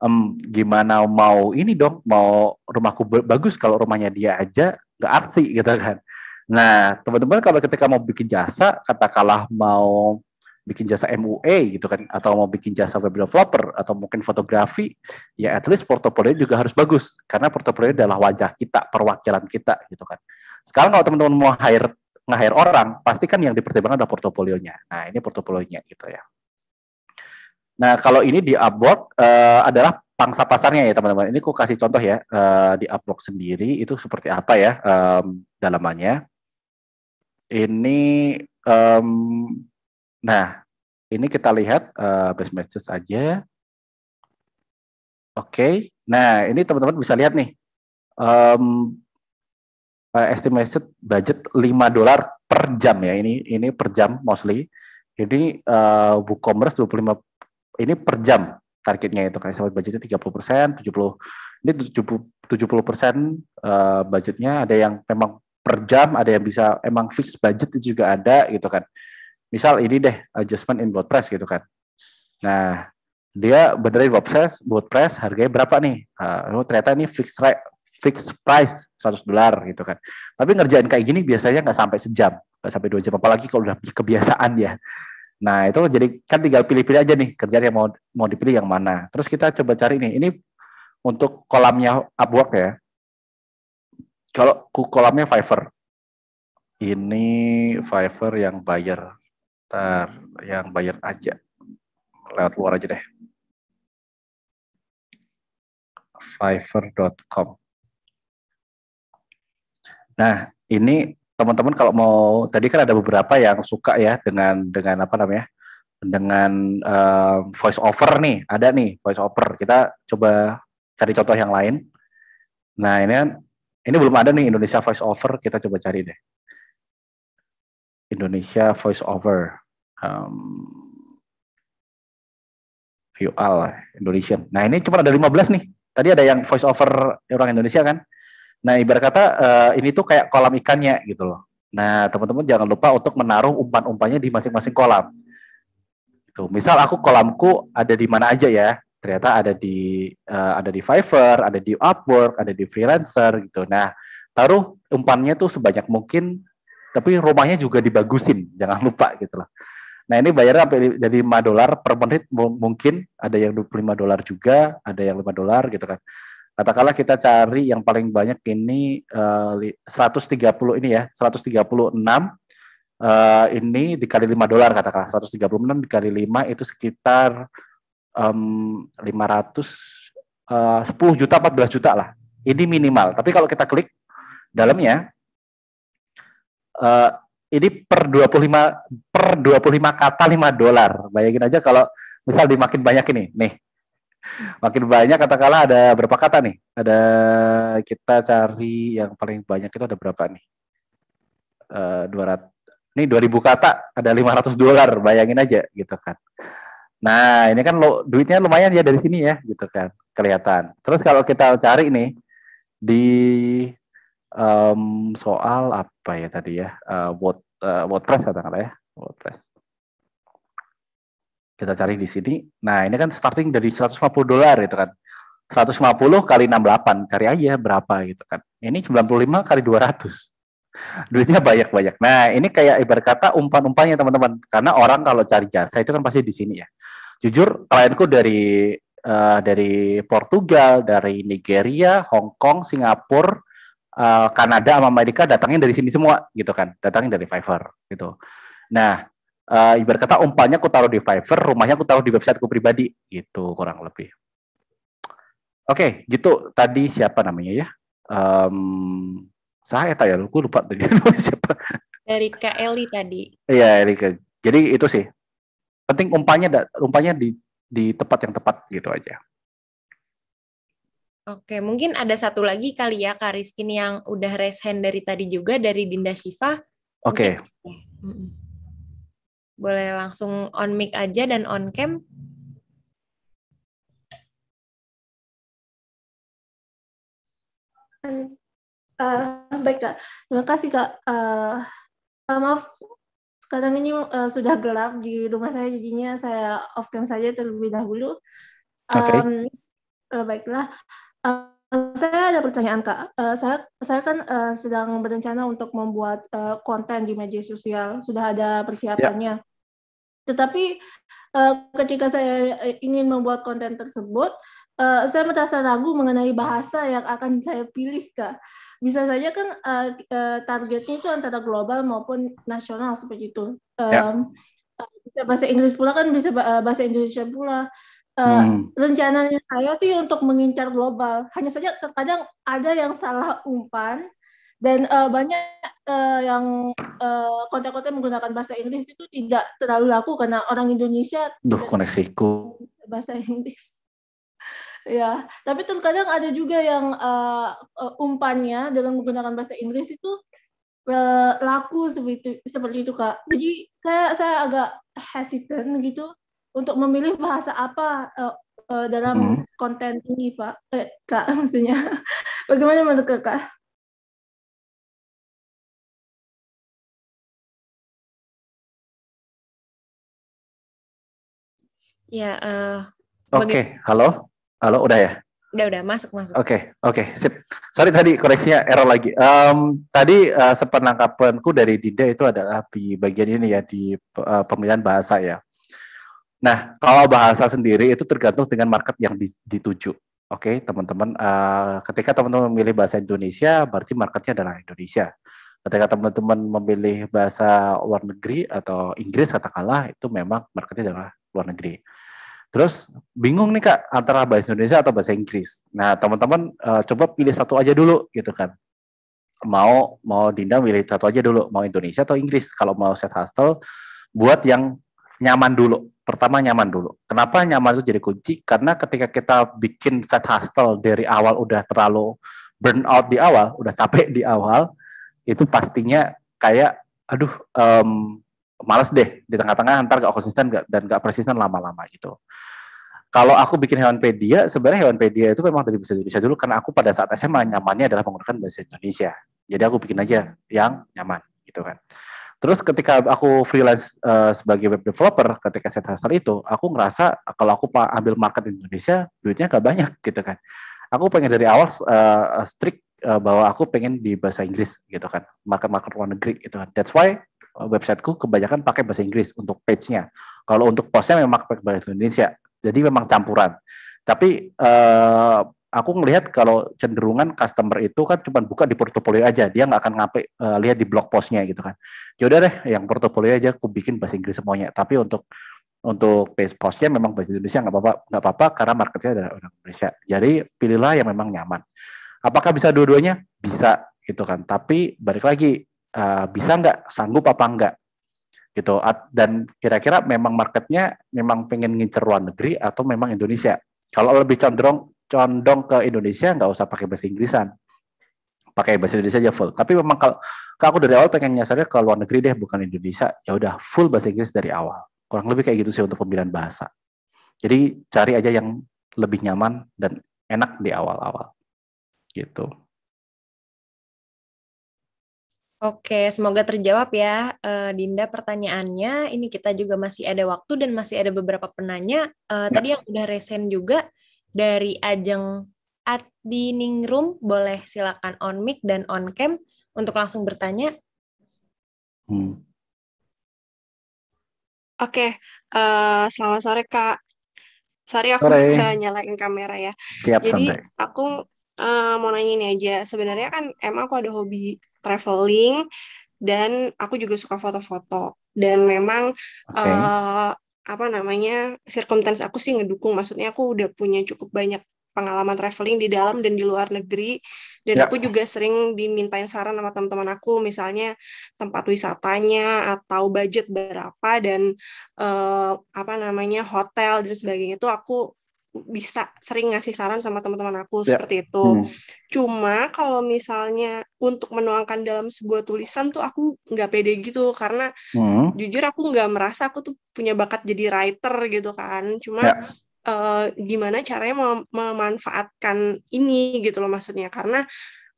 ehm, gimana mau ini dong mau rumahku bagus kalau rumahnya dia aja nggak aksi gitu kan nah teman-teman kalau ketika mau bikin jasa katakanlah mau bikin jasa MUA gitu kan atau mau bikin jasa web developer atau mungkin fotografi ya at least portofolio juga harus bagus karena portofolio adalah wajah kita perwakilan kita gitu kan sekarang kalau teman-teman mau hire nge-hire orang, pasti kan yang dipertimbangkan adalah portofolionya. Nah, ini portofolionya gitu ya. Nah, kalau ini di Upwork uh, adalah pangsa pasarnya ya teman-teman. Ini aku kasih contoh ya uh, di Upwork sendiri itu seperti apa ya um, dalamannya. Ini um, nah ini kita lihat uh, best matches aja. Oke, okay. nah ini teman-teman bisa lihat nih um, uh, estimated budget 5 dolar per jam ya. Ini ini per jam mostly. Jadi uh, WooCommerce 25 ini per jam targetnya itu kan sama budgetnya 30 persen, 70 ini 70 70 persen uh, budgetnya ada yang memang per jam, ada yang bisa emang fix budget itu juga ada gitu kan. Misal ini deh adjustment in WordPress gitu kan. Nah dia benerin WordPress, WordPress harganya berapa nih? Uh, ternyata ini fix rate, fix price 100 dolar gitu kan. Tapi ngerjain kayak gini biasanya nggak sampai sejam, nggak sampai dua jam. Apalagi kalau udah kebiasaan ya. Nah itu jadi kan tinggal pilih-pilih aja nih kerjaan yang mau mau dipilih yang mana. Terus kita coba cari nih. Ini untuk kolamnya Upwork ya. Kalau kolamnya Fiverr. Ini Fiverr yang bayar Ntar yang bayar aja. Lewat luar aja deh. Fiverr.com. Nah, ini teman-teman kalau mau tadi kan ada beberapa yang suka ya dengan dengan apa namanya? dengan um, voice over nih, ada nih voice over. Kita coba cari contoh yang lain. Nah, ini kan, ini belum ada nih Indonesia voice over, kita coba cari deh. Indonesia voice over. Um, VUL Indonesian. Nah, ini cuma ada 15 nih. Tadi ada yang voice over orang Indonesia kan? Nah, ibarat kata uh, ini tuh kayak kolam ikannya gitu loh. Nah, teman-teman jangan lupa untuk menaruh umpan-umpannya di masing-masing kolam. Tuh, misal aku kolamku ada di mana aja ya. Ternyata ada di uh, ada di Fiverr, ada di Upwork, ada di freelancer gitu. Nah, taruh umpannya tuh sebanyak mungkin tapi rumahnya juga dibagusin, jangan lupa gitu loh. Nah ini bayarnya sampai dari 5 dolar per menit mungkin, ada yang 25 dolar juga, ada yang 5 dolar gitu kan katakanlah kita cari yang paling banyak ini eh, uh, 130 ini ya 136 uh, eh, ini dikali 5 dolar katakanlah 136 dikali 5 itu sekitar um, 500 uh, 10 juta 14 juta lah ini minimal tapi kalau kita klik dalamnya uh, ini per 25 per 25 kata 5 dolar bayangin aja kalau misal dimakin banyak ini nih makin banyak katakanlah ada berapa kata nih? Ada kita cari yang paling banyak itu ada berapa nih? Eh, dua ratus ini ribu kata ada lima 500 dolar, bayangin aja gitu kan. Nah, ini kan lo, duitnya lumayan ya dari sini ya gitu kan, kelihatan. Terus kalau kita cari nih di um, soal apa ya tadi ya? Uh, Word, uh, WordPress katakanlah ya, WordPress. Kita cari di sini. Nah, ini kan starting dari 150 dolar itu kan. 150 kali 68, cari aja berapa gitu kan. Ini 95 kali 200. Duitnya banyak-banyak. Nah, ini kayak ibarat kata umpan-umpannya teman-teman. Karena orang kalau cari jasa itu kan pasti di sini ya. Jujur, klienku dari uh, dari Portugal, dari Nigeria, Hong Kong, Singapura, uh, Kanada sama Amerika datangnya dari sini semua gitu kan. Datangnya dari Fiverr gitu. Nah, uh, ibarat kata umpanya aku taruh di Fiverr, rumahnya aku taruh di websiteku pribadi gitu kurang lebih. Oke, okay, gitu tadi siapa namanya ya? Um, saya tak ya, aku lupa tadi siapa. Dari Kak Eli tadi. Iya, Erika. Jadi itu sih. Penting umpanya umpanya di di tempat yang tepat gitu aja. Oke, mungkin ada satu lagi kali ya Kak Rizkin yang udah raise hand dari tadi juga dari Dinda Syifa. Oke. Boleh langsung on mic aja dan on cam. Uh, baik kak, terima kasih kak. Uh, maaf, sekarang ini uh, sudah gelap di rumah saya, jadinya saya off cam saja terlebih dahulu. Um, okay. uh, baiklah. Eh, saya ada pertanyaan kak. Uh, saya saya kan uh, sedang berencana untuk membuat uh, konten di media sosial. Sudah ada persiapannya. Ya. Tetapi uh, ketika saya ingin membuat konten tersebut, uh, saya merasa ragu mengenai bahasa yang akan saya pilih kak. Bisa saja kan uh, uh, targetnya itu antara global maupun nasional seperti itu. Um, ya. Bisa bahasa Inggris pula kan bisa bahasa Indonesia pula Uh, hmm. Rencananya saya sih untuk mengincar global, hanya saja terkadang ada yang salah umpan dan uh, banyak uh, yang uh, kontak konten menggunakan bahasa Inggris itu tidak terlalu laku karena orang Indonesia. Duh, koneksiku. Bahasa Inggris. ya, tapi terkadang ada juga yang uh, umpannya dengan menggunakan bahasa Inggris itu uh, laku seperti itu, seperti itu kak. Jadi saya saya agak hesitant gitu untuk memilih bahasa apa uh, uh, dalam hmm. konten ini, Pak. Eh, Kak, maksudnya. Bagaimana menurut Kak? Ya, uh, Oke, okay. halo. Halo, udah ya? Udah, udah, masuk, masuk. Oke, okay. oke, okay. sip. Sorry tadi koreksinya error lagi. Um, tadi uh, sepenangkapanku dari Dinda itu adalah di bagian ini ya, di uh, pemilihan bahasa ya. Nah, kalau bahasa sendiri itu tergantung dengan market yang dituju. Oke, okay, teman-teman, uh, ketika teman-teman memilih bahasa Indonesia, berarti marketnya adalah Indonesia. Ketika teman-teman memilih bahasa luar negeri atau Inggris katakanlah, itu memang marketnya adalah luar negeri. Terus bingung nih kak antara bahasa Indonesia atau bahasa Inggris. Nah teman-teman uh, coba pilih satu aja dulu gitu kan. Mau mau Dinda pilih satu aja dulu, mau Indonesia atau Inggris. Kalau mau set hostel, buat yang nyaman dulu pertama nyaman dulu. Kenapa nyaman itu jadi kunci? Karena ketika kita bikin set hustle dari awal udah terlalu burn out di awal, udah capek di awal, itu pastinya kayak aduh um, males deh di tengah-tengah ntar gak konsisten gak, dan gak persisten lama-lama gitu. Kalau aku bikin Hewanpedia, sebenarnya Hewanpedia itu memang dari bahasa Indonesia dulu karena aku pada saat SMA nyamannya adalah menggunakan bahasa Indonesia. Jadi aku bikin aja yang nyaman gitu kan. Terus ketika aku freelance uh, sebagai web developer, ketika saya hustler itu, aku ngerasa kalau aku ambil market Indonesia, duitnya gak banyak gitu kan. Aku pengen dari awal uh, strict uh, bahwa aku pengen di bahasa Inggris gitu kan, market-market luar negeri gitu kan. That's why websiteku kebanyakan pakai bahasa Inggris untuk page-nya. Kalau untuk post-nya memang pakai bahasa Indonesia. Jadi memang campuran. Tapi uh, aku melihat kalau cenderungan customer itu kan cuma buka di portofolio aja, dia nggak akan ngapain uh, lihat di blog postnya gitu kan. Yaudah deh, yang portofolio aja aku bikin bahasa Inggris semuanya. Tapi untuk untuk base postnya memang bahasa Indonesia nggak apa-apa, nggak apa-apa karena marketnya adalah orang Indonesia. Jadi pilihlah yang memang nyaman. Apakah bisa dua-duanya? Bisa gitu kan. Tapi balik lagi uh, bisa nggak, sanggup apa nggak gitu. dan kira-kira memang marketnya memang pengen ngincer luar negeri atau memang Indonesia. Kalau lebih cenderung condong ke Indonesia nggak usah pakai bahasa Inggrisan pakai bahasa Indonesia aja full tapi memang kalau, kalau aku dari awal pengen nyasarnya ke luar negeri deh bukan Indonesia ya udah full bahasa Inggris dari awal kurang lebih kayak gitu sih untuk pemilihan bahasa jadi cari aja yang lebih nyaman dan enak di awal-awal gitu Oke, semoga terjawab ya, eh, Dinda. Pertanyaannya, ini kita juga masih ada waktu dan masih ada beberapa penanya. Eh, ya. Tadi yang udah resen juga, dari ajeng at Room room boleh silakan on mic dan on cam untuk langsung bertanya. Hmm. Oke, uh, selamat sore Kak. Sorry aku udah nyalain kamera ya. Siap, Jadi sampai. aku uh, mau nanya ini aja. Sebenarnya kan emang aku ada hobi traveling dan aku juga suka foto-foto. Dan memang okay. uh, eh, apa namanya circumstance aku sih ngedukung maksudnya aku udah punya cukup banyak pengalaman traveling di dalam dan di luar negeri dan ya. aku juga sering dimintain saran sama teman-teman aku misalnya tempat wisatanya atau budget berapa dan uh, apa namanya hotel dan sebagainya itu aku bisa sering ngasih saran sama teman-teman aku yeah. seperti itu. Hmm. Cuma kalau misalnya untuk menuangkan dalam sebuah tulisan tuh aku nggak pede gitu karena hmm. jujur aku nggak merasa aku tuh punya bakat jadi writer gitu kan. Cuma yeah. Ya. uh, gimana caranya mem memanfaatkan ini gitu loh maksudnya karena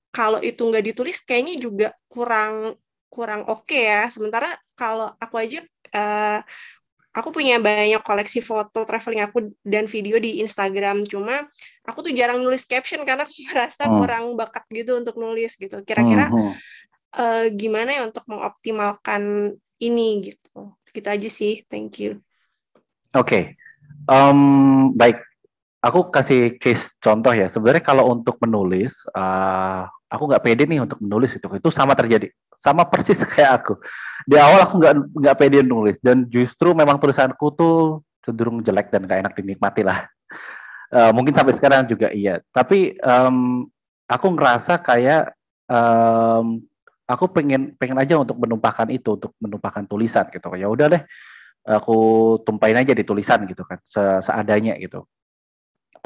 kalau itu nggak ditulis kayaknya juga kurang kurang oke okay ya. Sementara kalau aku aja uh, aku punya banyak koleksi foto traveling aku dan video di Instagram cuma aku tuh jarang nulis caption karena aku merasa hmm. kurang bakat gitu untuk nulis gitu kira-kira hmm. Uh, gimana ya untuk mengoptimalkan ini gitu gitu aja sih thank you oke okay. um, baik aku kasih case contoh ya sebenarnya kalau untuk menulis uh, aku nggak pede nih untuk menulis itu itu sama terjadi sama persis kayak aku di awal aku nggak nggak pede nulis dan justru memang tulisanku tuh cenderung jelek dan gak enak dinikmati lah uh, mungkin sampai sekarang juga iya tapi um, aku ngerasa kayak um, aku pengen pengen aja untuk menumpahkan itu untuk menumpahkan tulisan gitu ya udah deh aku tumpain aja di tulisan gitu kan seadanya gitu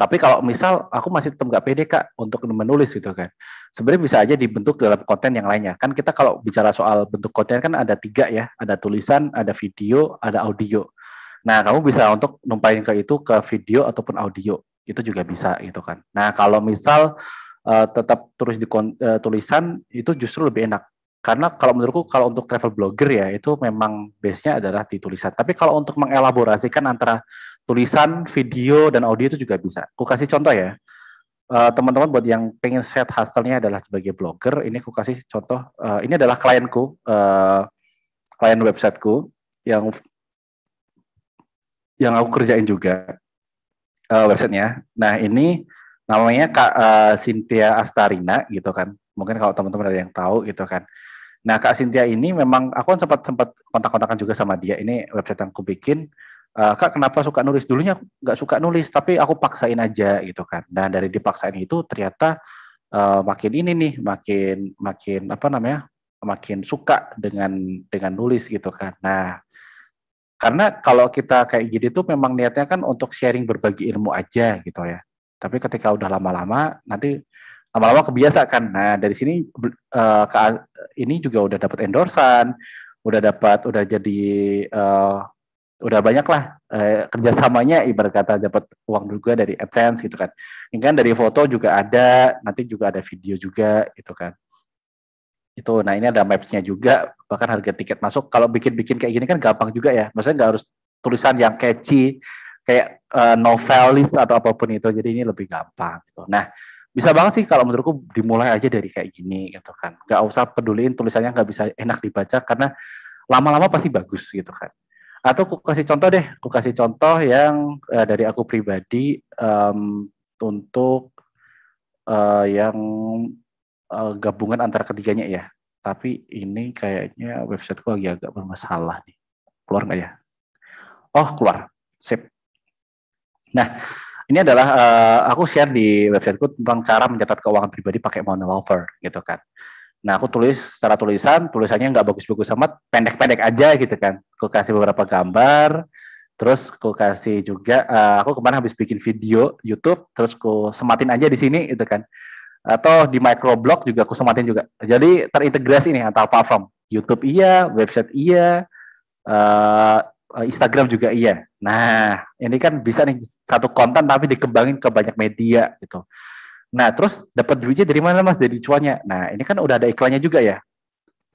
tapi kalau misal aku masih tetap nggak pede kak untuk menulis gitu kan, sebenarnya bisa aja dibentuk dalam konten yang lainnya. Kan kita kalau bicara soal bentuk konten kan ada tiga ya, ada tulisan, ada video, ada audio. Nah kamu bisa untuk numpain ke itu ke video ataupun audio, itu juga bisa gitu kan. Nah kalau misal uh, tetap terus di uh, tulisan itu justru lebih enak karena kalau menurutku kalau untuk travel blogger ya itu memang base-nya adalah di tulisan. Tapi kalau untuk mengelaborasikan antara tulisan, video, dan audio itu juga bisa. Aku kasih contoh ya, eh, teman-teman uh, buat yang pengen set hustle-nya adalah sebagai blogger, ini aku kasih contoh, uh, ini adalah klienku, uh, klien websiteku, yang yang aku kerjain juga, uh, websitenya. Nah ini namanya Kak uh, Cynthia Astarina gitu kan, mungkin kalau teman-teman ada yang tahu gitu kan. Nah Kak Cynthia ini memang, aku kan sempat sempat kontak-kontakan juga sama dia, ini website yang aku bikin, Uh, kak kenapa suka nulis dulunya aku nggak suka nulis tapi aku paksain aja gitu kan nah dari dipaksain itu ternyata uh, makin ini nih makin makin apa namanya makin suka dengan dengan nulis gitu kan nah karena kalau kita kayak gini tuh memang niatnya kan untuk sharing berbagi ilmu aja gitu ya tapi ketika udah lama-lama nanti lama-lama kebiasa kan nah dari sini uh, ini juga udah dapat endorsan udah dapat udah jadi uh, udah banyak lah eh, kerjasamanya ibarat kata dapat uang juga dari AdSense gitu kan. Ini kan dari foto juga ada, nanti juga ada video juga gitu kan. Itu, nah ini ada mapsnya juga, bahkan harga tiket masuk. Kalau bikin-bikin kayak gini kan gampang juga ya, maksudnya nggak harus tulisan yang catchy, kayak uh, eh, novelis atau apapun itu, jadi ini lebih gampang gitu. Nah, bisa banget sih kalau menurutku dimulai aja dari kayak gini gitu kan. nggak usah peduliin tulisannya nggak bisa enak dibaca karena lama-lama pasti bagus gitu kan. Atau aku kasih contoh deh, aku kasih contoh yang uh, dari aku pribadi um, untuk uh, yang uh, gabungan antara ketiganya ya. Tapi ini kayaknya websiteku lagi agak bermasalah nih. Keluar nggak ya? Oh keluar, sip. Nah, ini adalah uh, aku share di websiteku tentang cara mencatat keuangan pribadi pakai lover gitu kan. Nah aku tulis secara tulisan, tulisannya nggak bagus-bagus amat, pendek-pendek aja gitu kan. Aku kasih beberapa gambar, terus aku kasih juga, uh, aku kemarin habis bikin video YouTube, terus aku sematin aja di sini gitu kan. Atau di microblog juga aku sematin juga. Jadi terintegrasi nih antara platform. YouTube iya, website iya, uh, Instagram juga iya. Nah ini kan bisa nih satu konten tapi dikembangin ke banyak media gitu. Nah, terus dapat duitnya dari mana Mas? Dari cuannya. Nah, ini kan udah ada iklannya juga ya.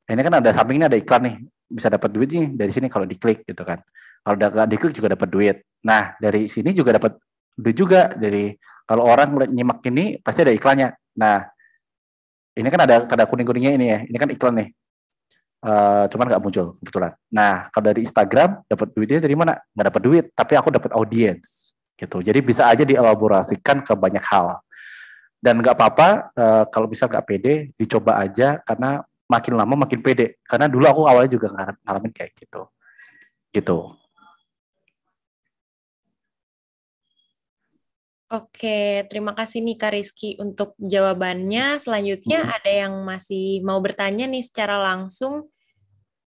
Ini kan ada sampingnya ada iklan nih. Bisa dapat duit nih dari sini kalau diklik gitu kan. Kalau udah diklik juga dapat duit. Nah, dari sini juga dapat duit juga dari kalau orang mulai nyimak ini pasti ada iklannya. Nah, ini kan ada ada kuning-kuningnya ini ya. Ini kan iklan nih. Uh, cuman nggak muncul kebetulan. Nah, kalau dari Instagram dapat duitnya dari mana? Nggak dapat duit, tapi aku dapat audiens gitu. Jadi bisa aja dielaborasikan ke banyak hal dan nggak apa-apa uh, kalau bisa nggak pede dicoba aja karena makin lama makin pede karena dulu aku awalnya juga ngalamin kayak gitu gitu Oke, terima kasih nih Kak Rizky untuk jawabannya. Selanjutnya hmm. ada yang masih mau bertanya nih secara langsung.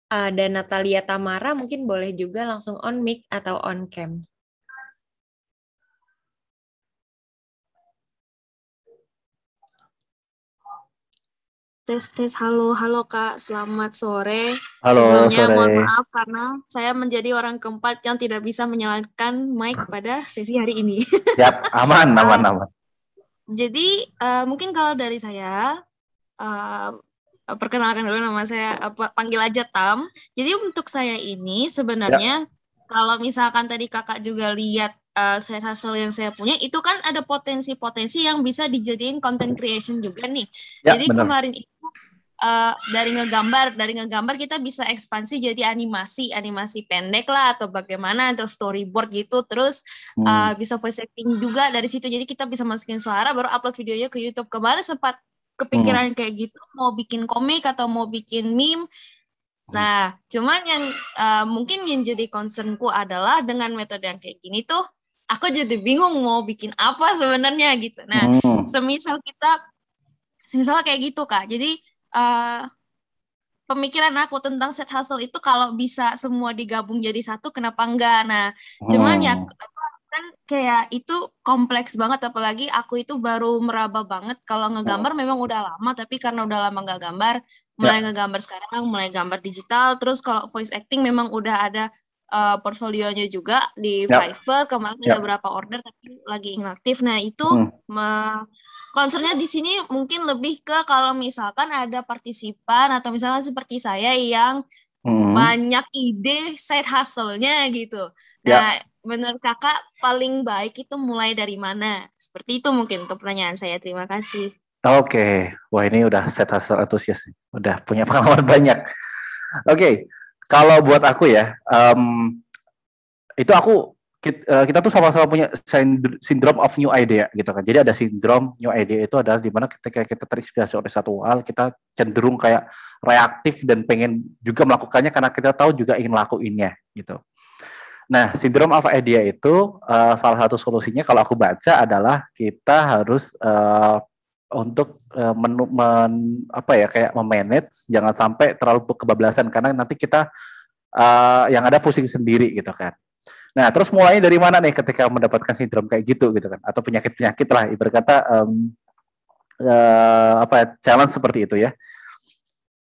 Eh, ada Natalia Tamara, mungkin boleh juga langsung on mic atau on cam. Tes tes halo halo Kak, selamat sore. Halo Sebelumnya sore. mohon maaf karena saya menjadi orang keempat yang tidak bisa menyalakan mic pada sesi hari ini. Siap, aman aman aman. Jadi uh, mungkin kalau dari saya uh, perkenalkan dulu nama saya apa panggil aja Tam. Jadi untuk saya ini sebenarnya ya kalau misalkan tadi kakak juga lihat uh, eh, hasil yang saya punya itu kan ada potensi-potensi yang bisa dijadiin content creation juga nih. Ya, jadi bener. kemarin itu uh, dari ngegambar, dari ngegambar kita bisa ekspansi jadi animasi, animasi pendek lah atau bagaimana atau storyboard gitu. Terus hmm. Eh, bisa voice acting juga dari situ. Jadi kita bisa masukin suara baru upload videonya ke YouTube. Kemarin sempat kepikiran hmm. kayak gitu mau bikin komik atau mau bikin meme Nah, cuman yang uh, mungkin yang jadi concernku adalah dengan metode yang kayak gini tuh, aku jadi bingung mau bikin apa sebenarnya gitu. Nah, hmm. semisal kita, semisal kayak gitu kak. Jadi uh, pemikiran aku tentang set hustle itu kalau bisa semua digabung jadi satu, kenapa enggak? Nah, cuman ya oh. kan kayak itu kompleks banget apalagi aku itu baru meraba banget kalau ngegambar oh. memang udah lama tapi karena udah lama nggak gambar Ya. mulai yeah. ngegambar sekarang mulai gambar digital terus kalau voice acting memang udah ada uh, portfolionya juga di yeah. Fiverr kemarin yeah. ada beberapa order tapi lagi inaktif nah itu hmm. me concernnya di sini mungkin lebih ke kalau misalkan ada partisipan atau misalnya seperti saya yang hmm. banyak ide side hustle-nya gitu ya. nah yeah menurut kakak paling baik itu mulai dari mana? Seperti itu mungkin untuk pertanyaan saya. Terima kasih. Oke, okay. wah ini udah set hasil antusias, udah punya pengalaman banyak. Oke, okay. kalau buat aku ya, um, itu aku kita, eh, kita tuh sama-sama punya sindrom of new idea gitu kan. Jadi ada sindrom new idea itu adalah dimana ketika kita terinspirasi oleh satu hal, kita cenderung kayak reaktif dan pengen juga melakukannya karena kita tahu juga ingin lakuinnya gitu. Nah, sindrom of idea itu uh, salah satu solusinya kalau aku baca adalah kita harus uh, untuk uh, eh, men, men apa ya kayak memanage jangan sampai terlalu kebablasan karena nanti kita uh, yang ada pusing sendiri gitu kan. Nah, terus mulai dari mana nih ketika mendapatkan sindrom kayak gitu gitu kan atau penyakit-penyakit lah ibarat kata um, uh, apa ya, challenge seperti itu ya.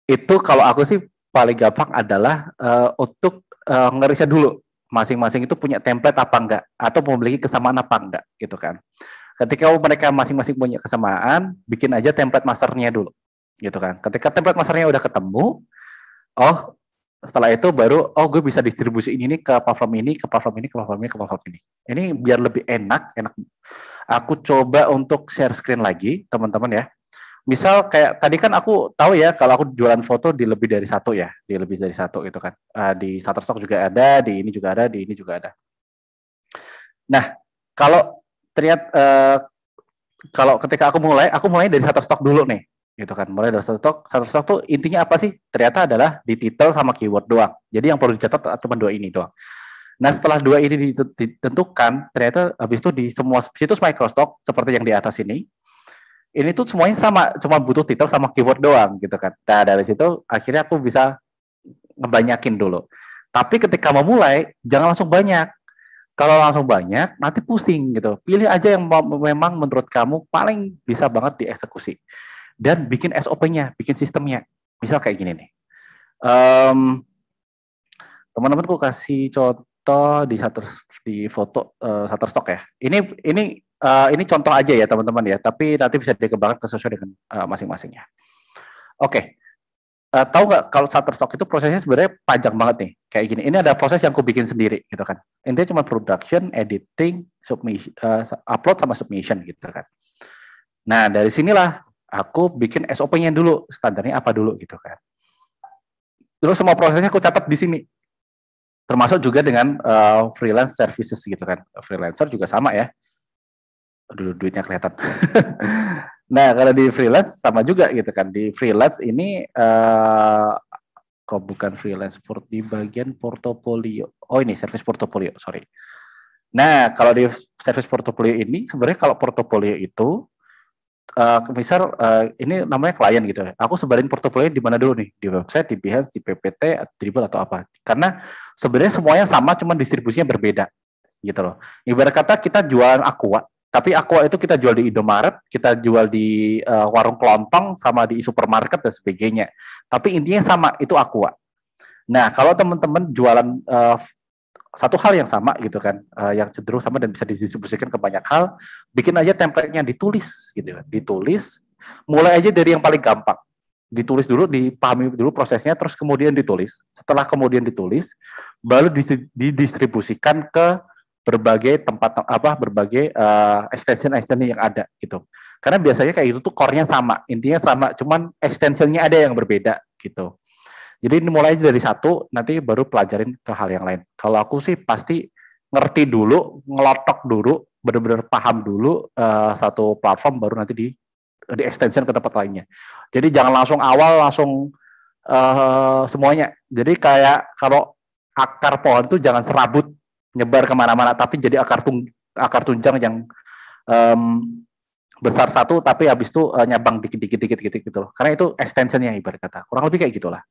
Itu kalau aku sih paling gampang adalah uh, untuk uh, ngeriset dulu masing-masing itu punya template apa enggak atau memiliki kesamaan apa enggak gitu kan. Ketika mereka masing-masing punya kesamaan, bikin aja template masternya dulu, gitu kan. Ketika template masternya udah ketemu, oh setelah itu baru oh gue bisa distribusi ini nih ke platform ini ke platform ini ke platform ini ke platform ini ini biar lebih enak enak aku coba untuk share screen lagi teman-teman ya misal kayak tadi kan aku tahu ya kalau aku jualan foto di lebih dari satu ya di lebih dari satu gitu kan ah, di Shutterstock juga ada di ini juga ada di ini juga ada nah kalau terlihat uh, eh, kalau ketika aku mulai, aku mulai dari satu stok dulu nih, gitu kan. Mulai dari satu stok satu stok tuh intinya apa sih? Ternyata adalah di title sama keyword doang. Jadi yang perlu dicatat cuma dua ini doang. Nah setelah dua ini ditentukan, ternyata habis itu di semua situs microstock seperti yang di atas ini, ini tuh semuanya sama, cuma butuh title sama keyword doang gitu kan. Nah dari situ akhirnya aku bisa ngebanyakin dulu. Tapi ketika mulai, jangan langsung banyak. Kalau langsung banyak, nanti pusing gitu. Pilih aja yang memang menurut kamu paling bisa banget dieksekusi. Dan bikin SOP-nya, bikin sistemnya. Misal kayak gini nih. Um, teman aku kasih contoh di satu di foto uh, Shutterstock ya. Ini ini uh, ini contoh aja ya teman-teman ya, tapi nanti bisa dikembangkan sesuai dengan uh, masing-masingnya. Oke. Okay uh, tahu nggak kalau Shutterstock itu prosesnya sebenarnya panjang banget nih kayak gini ini ada proses yang aku bikin sendiri gitu kan intinya cuma production editing submission uh, upload sama submission gitu kan nah dari sinilah aku bikin SOP-nya dulu standarnya apa dulu gitu kan terus semua prosesnya aku catat di sini termasuk juga dengan uh, freelance services gitu kan freelancer juga sama ya dulu duitnya kelihatan. nah kalau di freelance sama juga gitu kan di freelance ini uh, kok bukan freelance port di bagian portofolio. Oh ini service portofolio sorry. Nah kalau di service portofolio ini sebenarnya kalau portofolio itu Uh, misal uh, ini namanya klien gitu. Aku sebarin portofolio di mana dulu nih? Di website, di Behance, di PPT, Dribble atau apa? Karena sebenarnya semuanya sama, cuman distribusinya berbeda gitu loh. Ibarat kata kita jualan aqua, tapi aqua itu kita jual di Indomaret, kita jual di uh, warung kelontong, sama di supermarket dan sebagainya. Tapi intinya sama, itu aqua. Nah, kalau teman-teman jualan uh, satu hal yang sama gitu kan, uh, yang cenderung sama dan bisa didistribusikan ke banyak hal, bikin aja template-nya ditulis gitu kan, ditulis. Mulai aja dari yang paling gampang. Ditulis dulu, dipahami dulu prosesnya, terus kemudian ditulis. Setelah kemudian ditulis, baru didistribusikan ke berbagai tempat apa berbagai uh, extension extension yang ada gitu. Karena biasanya kayak itu tuh core-nya sama, intinya sama, cuman extensionnya ada yang berbeda gitu. Jadi ini mulai dari satu, nanti baru pelajarin ke hal yang lain. Kalau aku sih pasti ngerti dulu, ngelotok dulu, benar-benar paham dulu uh, satu platform, baru nanti di di extension ke tempat lainnya. Jadi jangan langsung awal langsung uh, semuanya. Jadi kayak kalau akar pohon tuh jangan serabut nyebar kemana-mana tapi jadi akar tung akar tunjang yang um, besar satu tapi habis itu uh, nyabang dikit-dikit dikit-dikit gitu loh. Karena itu extensionnya ibarat kata. Kurang lebih kayak gitulah.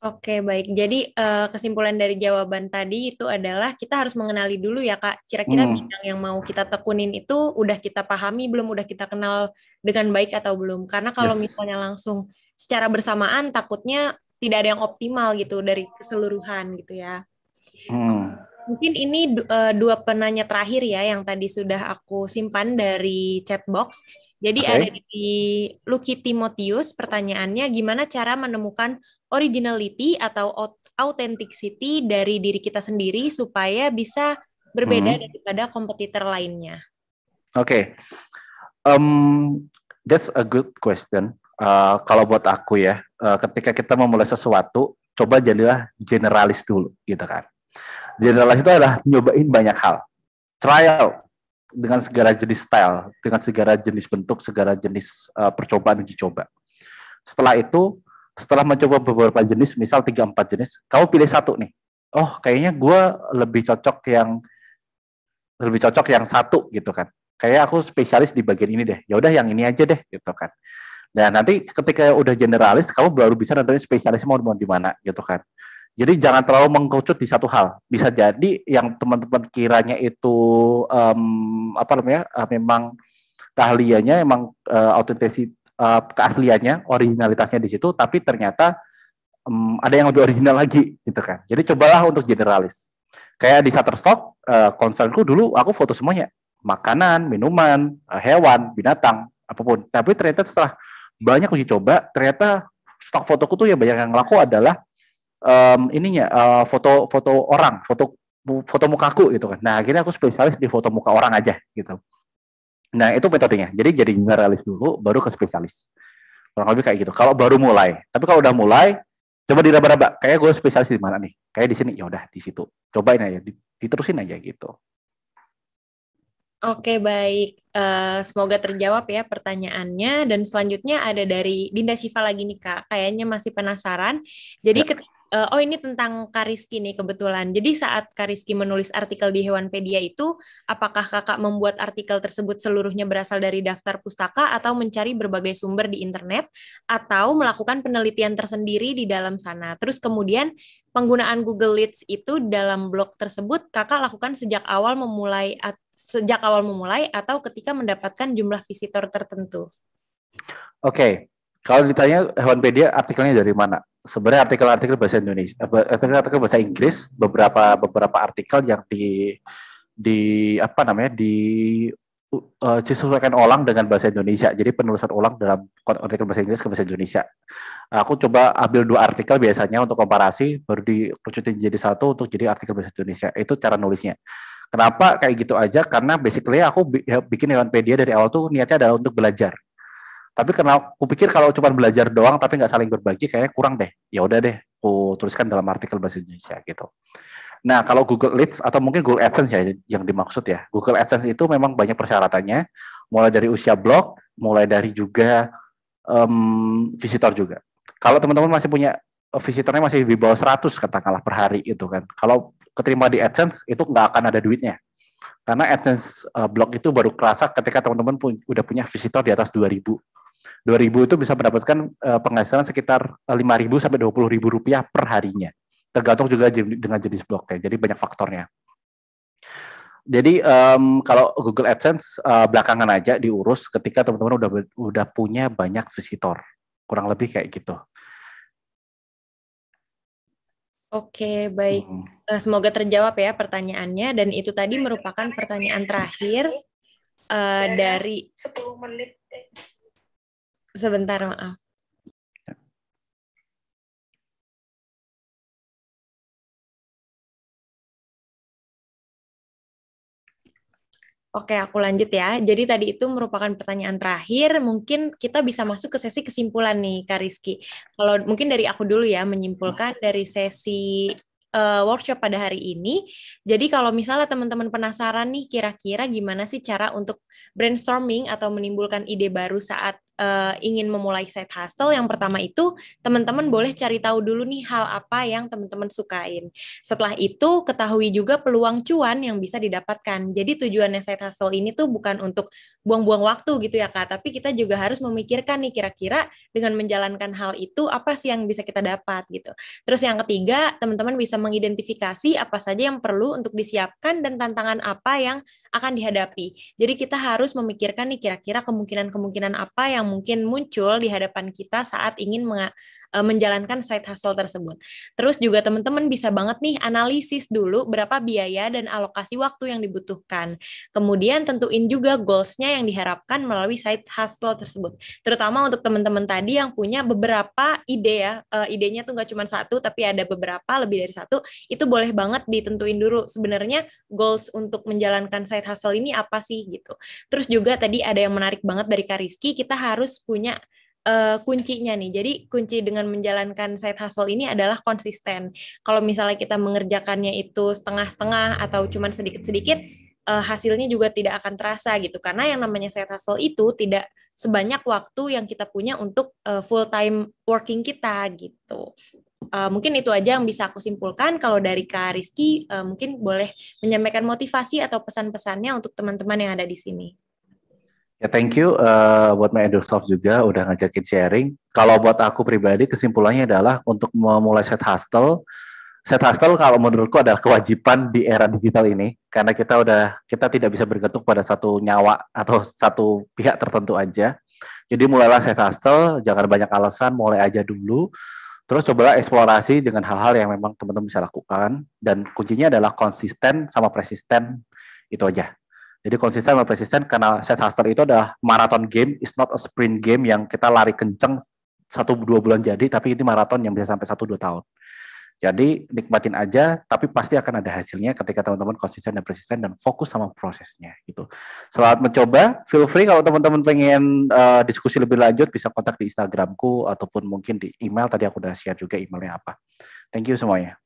Oke, baik. Jadi uh, kesimpulan dari jawaban tadi itu adalah kita harus mengenali dulu ya Kak, kira-kira hmm. bidang yang mau kita tekunin itu udah kita pahami belum, udah kita kenal dengan baik atau belum. Karena kalau yes. misalnya langsung secara bersamaan takutnya tidak ada yang optimal gitu dari keseluruhan gitu ya. Hmm. Mungkin ini eh, dua penanya terakhir ya yang tadi sudah aku simpan dari chat box. Jadi okay. ada di Lucky Timotius pertanyaannya gimana cara menemukan originality atau authenticity dari diri kita sendiri supaya bisa berbeda hmm. daripada kompetitor lainnya. Oke, okay. um, that's a good question. Uh, kalau buat aku ya, uh, ketika kita memulai sesuatu, coba jadilah generalis dulu, gitu kan. Generalize itu adalah nyobain banyak hal. Trial dengan segala jenis style, dengan segala jenis bentuk, segala jenis uh, percobaan uji coba. Setelah itu, setelah mencoba beberapa jenis, misal 3-4 jenis, kamu pilih satu nih. Oh, kayaknya gue lebih cocok yang lebih cocok yang satu gitu kan. Kayak aku spesialis di bagian ini deh. Ya udah yang ini aja deh gitu kan. Nah nanti ketika udah generalis, kamu baru bisa nentuin spesialis mau di mana gitu kan. Jadi jangan terlalu mengkerucut di satu hal. Bisa jadi yang teman-teman kiranya itu um, apa namanya uh, memang keahliannya, emang uh, eh, uh, eh, keasliannya, originalitasnya di situ, tapi ternyata um, ada yang lebih original lagi gitu kan. Jadi cobalah untuk generalis. Kayak di Shutterstock, uh, concernku dulu aku foto semuanya, makanan, minuman, uh, hewan, binatang, apapun. Tapi ternyata setelah banyak uji coba, ternyata stok fotoku tuh yang banyak yang laku adalah um, ininya foto eh, foto foto orang, foto foto mukaku gitu kan. Nah, akhirnya aku spesialis di foto muka orang aja gitu. Nah, itu metodenya. Jadi jadi generalis dulu baru ke spesialis. Kurang lebih kayak gitu. Kalau baru mulai. Tapi kalau udah mulai, coba diraba-raba. Kayak gue spesialis di mana nih? Kayak di sini. Ya udah, di situ. Cobain aja, diterusin aja gitu. Oke, baik. Uh, semoga terjawab ya pertanyaannya. Dan selanjutnya ada dari Dinda Syifa lagi nih, Kak. Kayaknya masih penasaran. Jadi ya uh, oh ini tentang Kariski nih kebetulan. Jadi saat Kariski menulis artikel di Hewanpedia itu, apakah kakak membuat artikel tersebut seluruhnya berasal dari daftar pustaka atau mencari berbagai sumber di internet atau melakukan penelitian tersendiri di dalam sana. Terus kemudian penggunaan Google Leads itu dalam blog tersebut kakak lakukan sejak awal memulai sejak awal memulai atau ketika mendapatkan jumlah visitor tertentu. Oke, okay. kalau ditanya Hewanpedia artikelnya dari mana? sebenarnya artikel-artikel bahasa Indonesia, artikel-artikel bahasa Inggris, beberapa beberapa artikel yang di di apa namanya di uh, disesuaikan ulang dengan bahasa Indonesia. Jadi penulisan ulang dalam artikel bahasa Inggris ke bahasa Indonesia. Aku coba ambil dua artikel biasanya untuk komparasi, baru dikerucutin jadi satu untuk jadi artikel bahasa Indonesia. Itu cara nulisnya. Kenapa kayak gitu aja? Karena basically aku ya, bikin Wikipedia dari awal tuh niatnya adalah untuk belajar tapi karena aku pikir kalau cuma belajar doang tapi nggak saling berbagi kayaknya kurang deh ya udah deh aku tuliskan dalam artikel bahasa Indonesia gitu nah kalau Google Leads atau mungkin Google AdSense ya yang dimaksud ya Google AdSense itu memang banyak persyaratannya mulai dari usia blog mulai dari juga um, visitor juga kalau teman-teman masih punya eh, visitornya masih di bawah 100 katakanlah per hari itu kan kalau keterima di AdSense itu nggak akan ada duitnya karena AdSense eh, blog itu baru kerasa ketika teman-teman pun, udah punya visitor di atas 2000. 2000 itu bisa mendapatkan eh, penghasilan sekitar 5000 eh, sampai 20000 rupiah per harinya. Tergantung juga dengan jenis blognya. Jadi banyak faktornya. Jadi um, kalau Google AdSense uh, belakangan aja diurus ketika teman-teman udah udah punya banyak visitor. Kurang lebih kayak gitu. Oke, baik. Hmm. Eh, semoga terjawab ya pertanyaannya dan itu tadi merupakan pertanyaan terakhir uh, dari 10 menit. Sebentar, maaf. Oke, aku lanjut ya. Jadi tadi itu merupakan pertanyaan terakhir. Mungkin kita bisa masuk ke sesi kesimpulan nih, Kak Rizky. Kalau mungkin dari aku dulu ya, iya. menyimpulkan dari sesi uh, workshop pada hari ini. Jadi kalau misalnya teman-teman penasaran nih kira-kira gimana sih cara untuk brainstorming atau menimbulkan ide baru saat uh, ingin memulai side hustle, yang pertama itu teman-teman boleh cari tahu dulu nih hal apa yang teman-teman sukain. Setelah itu ketahui juga peluang cuan yang bisa didapatkan. Jadi tujuannya side hustle ini tuh bukan untuk buang-buang waktu gitu ya Kak, tapi kita juga harus memikirkan nih kira-kira dengan menjalankan hal itu apa sih yang bisa kita dapat gitu. Terus yang ketiga, teman-teman bisa mengidentifikasi apa saja yang perlu untuk disiapkan dan tantangan apa yang akan dihadapi. Jadi kita harus memikirkan nih kira-kira kemungkinan-kemungkinan apa yang mungkin muncul di hadapan kita saat ingin e, menjalankan side hustle tersebut. Terus juga teman-teman bisa banget nih analisis dulu berapa biaya dan alokasi waktu yang dibutuhkan. Kemudian tentuin juga goalsnya yang diharapkan melalui side hustle tersebut. Terutama untuk teman-teman tadi yang punya beberapa ide ya. Uh, idenya tuh nggak cuma satu tapi ada beberapa lebih dari satu. Itu boleh banget ditentuin dulu sebenarnya goals untuk menjalankan side side hustle ini apa sih gitu. Terus juga tadi ada yang menarik banget dari Kak Rizky, kita harus punya uh, kuncinya nih. Jadi kunci dengan menjalankan side hustle ini adalah konsisten. Kalau misalnya kita mengerjakannya itu setengah-setengah atau cuma sedikit-sedikit, uh, hasilnya juga tidak akan terasa gitu. Karena yang namanya side hustle itu tidak sebanyak waktu yang kita punya untuk uh, full time working kita gitu. Eh, mungkin itu aja yang bisa aku simpulkan. Kalau dari Kak Rizky, uh, mungkin boleh menyampaikan motivasi atau pesan-pesannya untuk teman-teman yang ada di sini. Ya, thank you uh, buat My Microsoft juga udah ngajakin sharing. Kalau buat aku pribadi, kesimpulannya adalah untuk memulai set hustle. Set hustle kalau menurutku adalah kewajiban di era digital ini, karena kita udah kita tidak bisa bergantung pada satu nyawa atau satu pihak tertentu aja. Jadi mulailah set hustle, jangan banyak alasan, mulai aja dulu Terus cobalah eksplorasi dengan hal-hal yang memang teman-teman bisa lakukan dan kuncinya adalah konsisten sama persisten itu aja. Jadi konsisten sama persisten karena set Hustler itu adalah maraton game, it's not a sprint game yang kita lari kenceng satu dua bulan jadi, tapi ini maraton yang bisa sampai satu dua tahun. Jadi nikmatin aja, tapi pasti akan ada hasilnya ketika teman-teman konsisten dan persisten dan fokus sama prosesnya gitu. Selamat mencoba, feel free kalau teman-teman pengen uh, diskusi lebih lanjut bisa kontak di Instagramku ataupun mungkin di email tadi aku udah share juga emailnya apa. Thank you semuanya.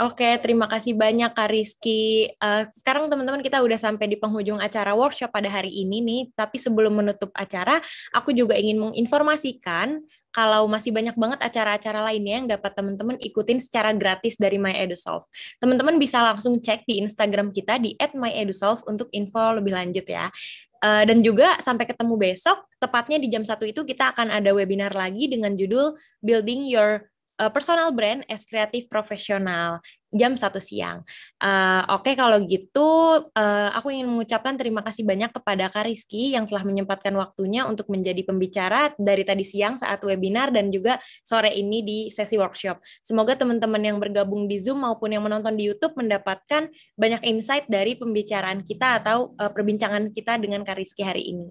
Oke, terima kasih banyak Kak Rizky. Uh, sekarang teman-teman kita udah sampai di penghujung acara workshop pada hari ini nih, tapi sebelum menutup acara, aku juga ingin menginformasikan kalau masih banyak banget acara-acara lainnya yang dapat teman-teman ikutin secara gratis dari My Edusolve. Teman-teman bisa langsung cek di Instagram kita di @myedusolve untuk info lebih lanjut ya. Uh, dan juga sampai ketemu besok, tepatnya di jam satu itu kita akan ada webinar lagi dengan judul Building Your Eh, personal brand as kreatif profesional jam satu siang. Uh, Oke okay, kalau gitu uh, aku ingin mengucapkan terima kasih banyak kepada Kak Rizky yang telah menyempatkan waktunya untuk menjadi pembicara dari tadi siang saat webinar dan juga sore ini di sesi workshop. Semoga teman-teman yang bergabung di Zoom maupun yang menonton di YouTube mendapatkan banyak insight dari pembicaraan kita atau uh, perbincangan kita dengan Kak Rizky hari ini.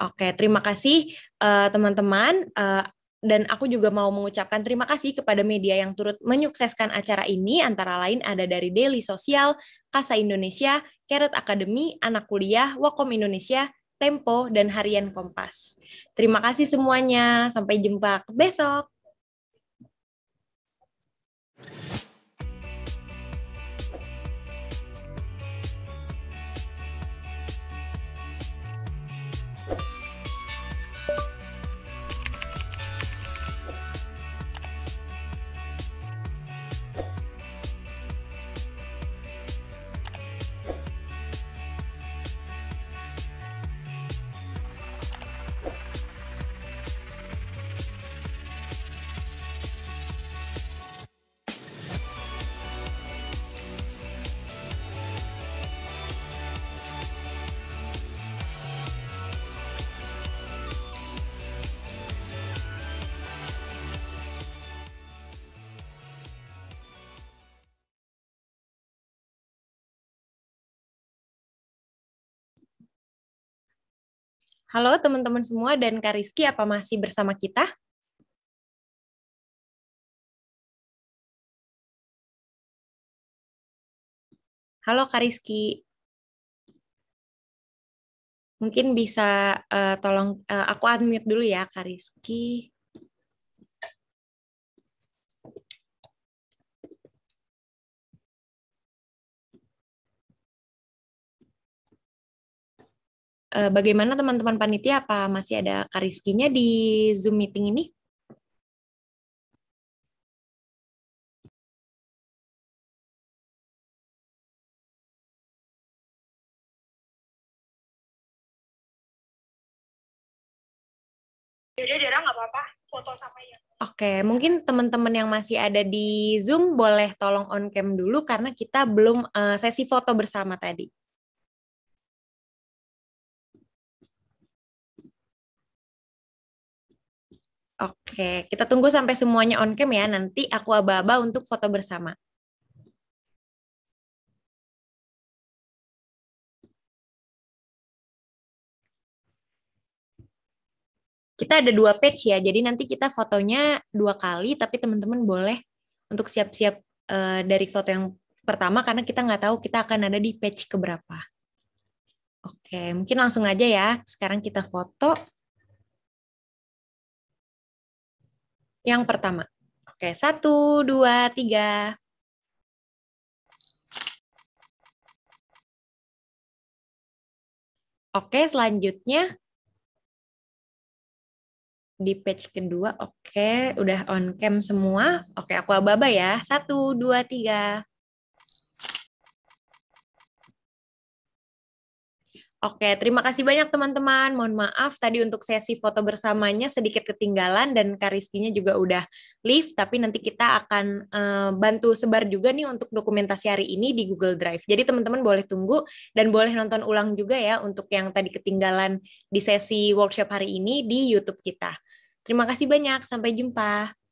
Oke, terima kasih teman-teman. Uh, uh, dan aku juga mau mengucapkan terima kasih kepada media yang turut menyukseskan acara ini antara lain ada dari Daily Sosial, Kasa Indonesia, Keret Academy, Anak Kuliah, Wakom Indonesia, Tempo, dan Harian Kompas. Terima kasih semuanya, sampai jumpa besok. Halo teman-teman semua dan Kak Rizky, apa masih bersama kita? Halo Kak Rizky. Mungkin bisa uh, tolong uh, aku unmute dulu ya Kak Rizky. Eh, bagaimana teman-teman panitia apa masih ada Kariskinya di Zoom meeting ini? Yaudah, jarang nggak apa-apa. Foto sama ya. Oke, mungkin teman-teman yang masih ada di Zoom boleh tolong on cam dulu karena kita belum uh, sesi foto bersama tadi. Oke, kita tunggu sampai semuanya on cam ya. Nanti aku aba-aba untuk foto bersama. Kita ada dua page ya, jadi nanti kita fotonya dua kali, tapi teman-teman boleh untuk siap-siap uh, dari foto yang pertama karena kita nggak tahu kita akan ada di page keberapa. Oke, mungkin langsung aja ya. Sekarang kita foto. Yang pertama. Oke, satu, dua, tiga. Oke, selanjutnya di page kedua. Oke, udah on cam semua. Oke, aku aba ya. Satu, dua, tiga. Oke, terima kasih banyak teman-teman. Mohon maaf tadi untuk sesi foto bersamanya sedikit ketinggalan dan Karistinya juga udah live. tapi nanti kita akan uh, bantu sebar juga nih untuk dokumentasi hari ini di Google Drive. Jadi teman-teman boleh tunggu dan boleh nonton ulang juga ya untuk yang tadi ketinggalan di sesi workshop hari ini di YouTube kita. Terima kasih banyak, sampai jumpa.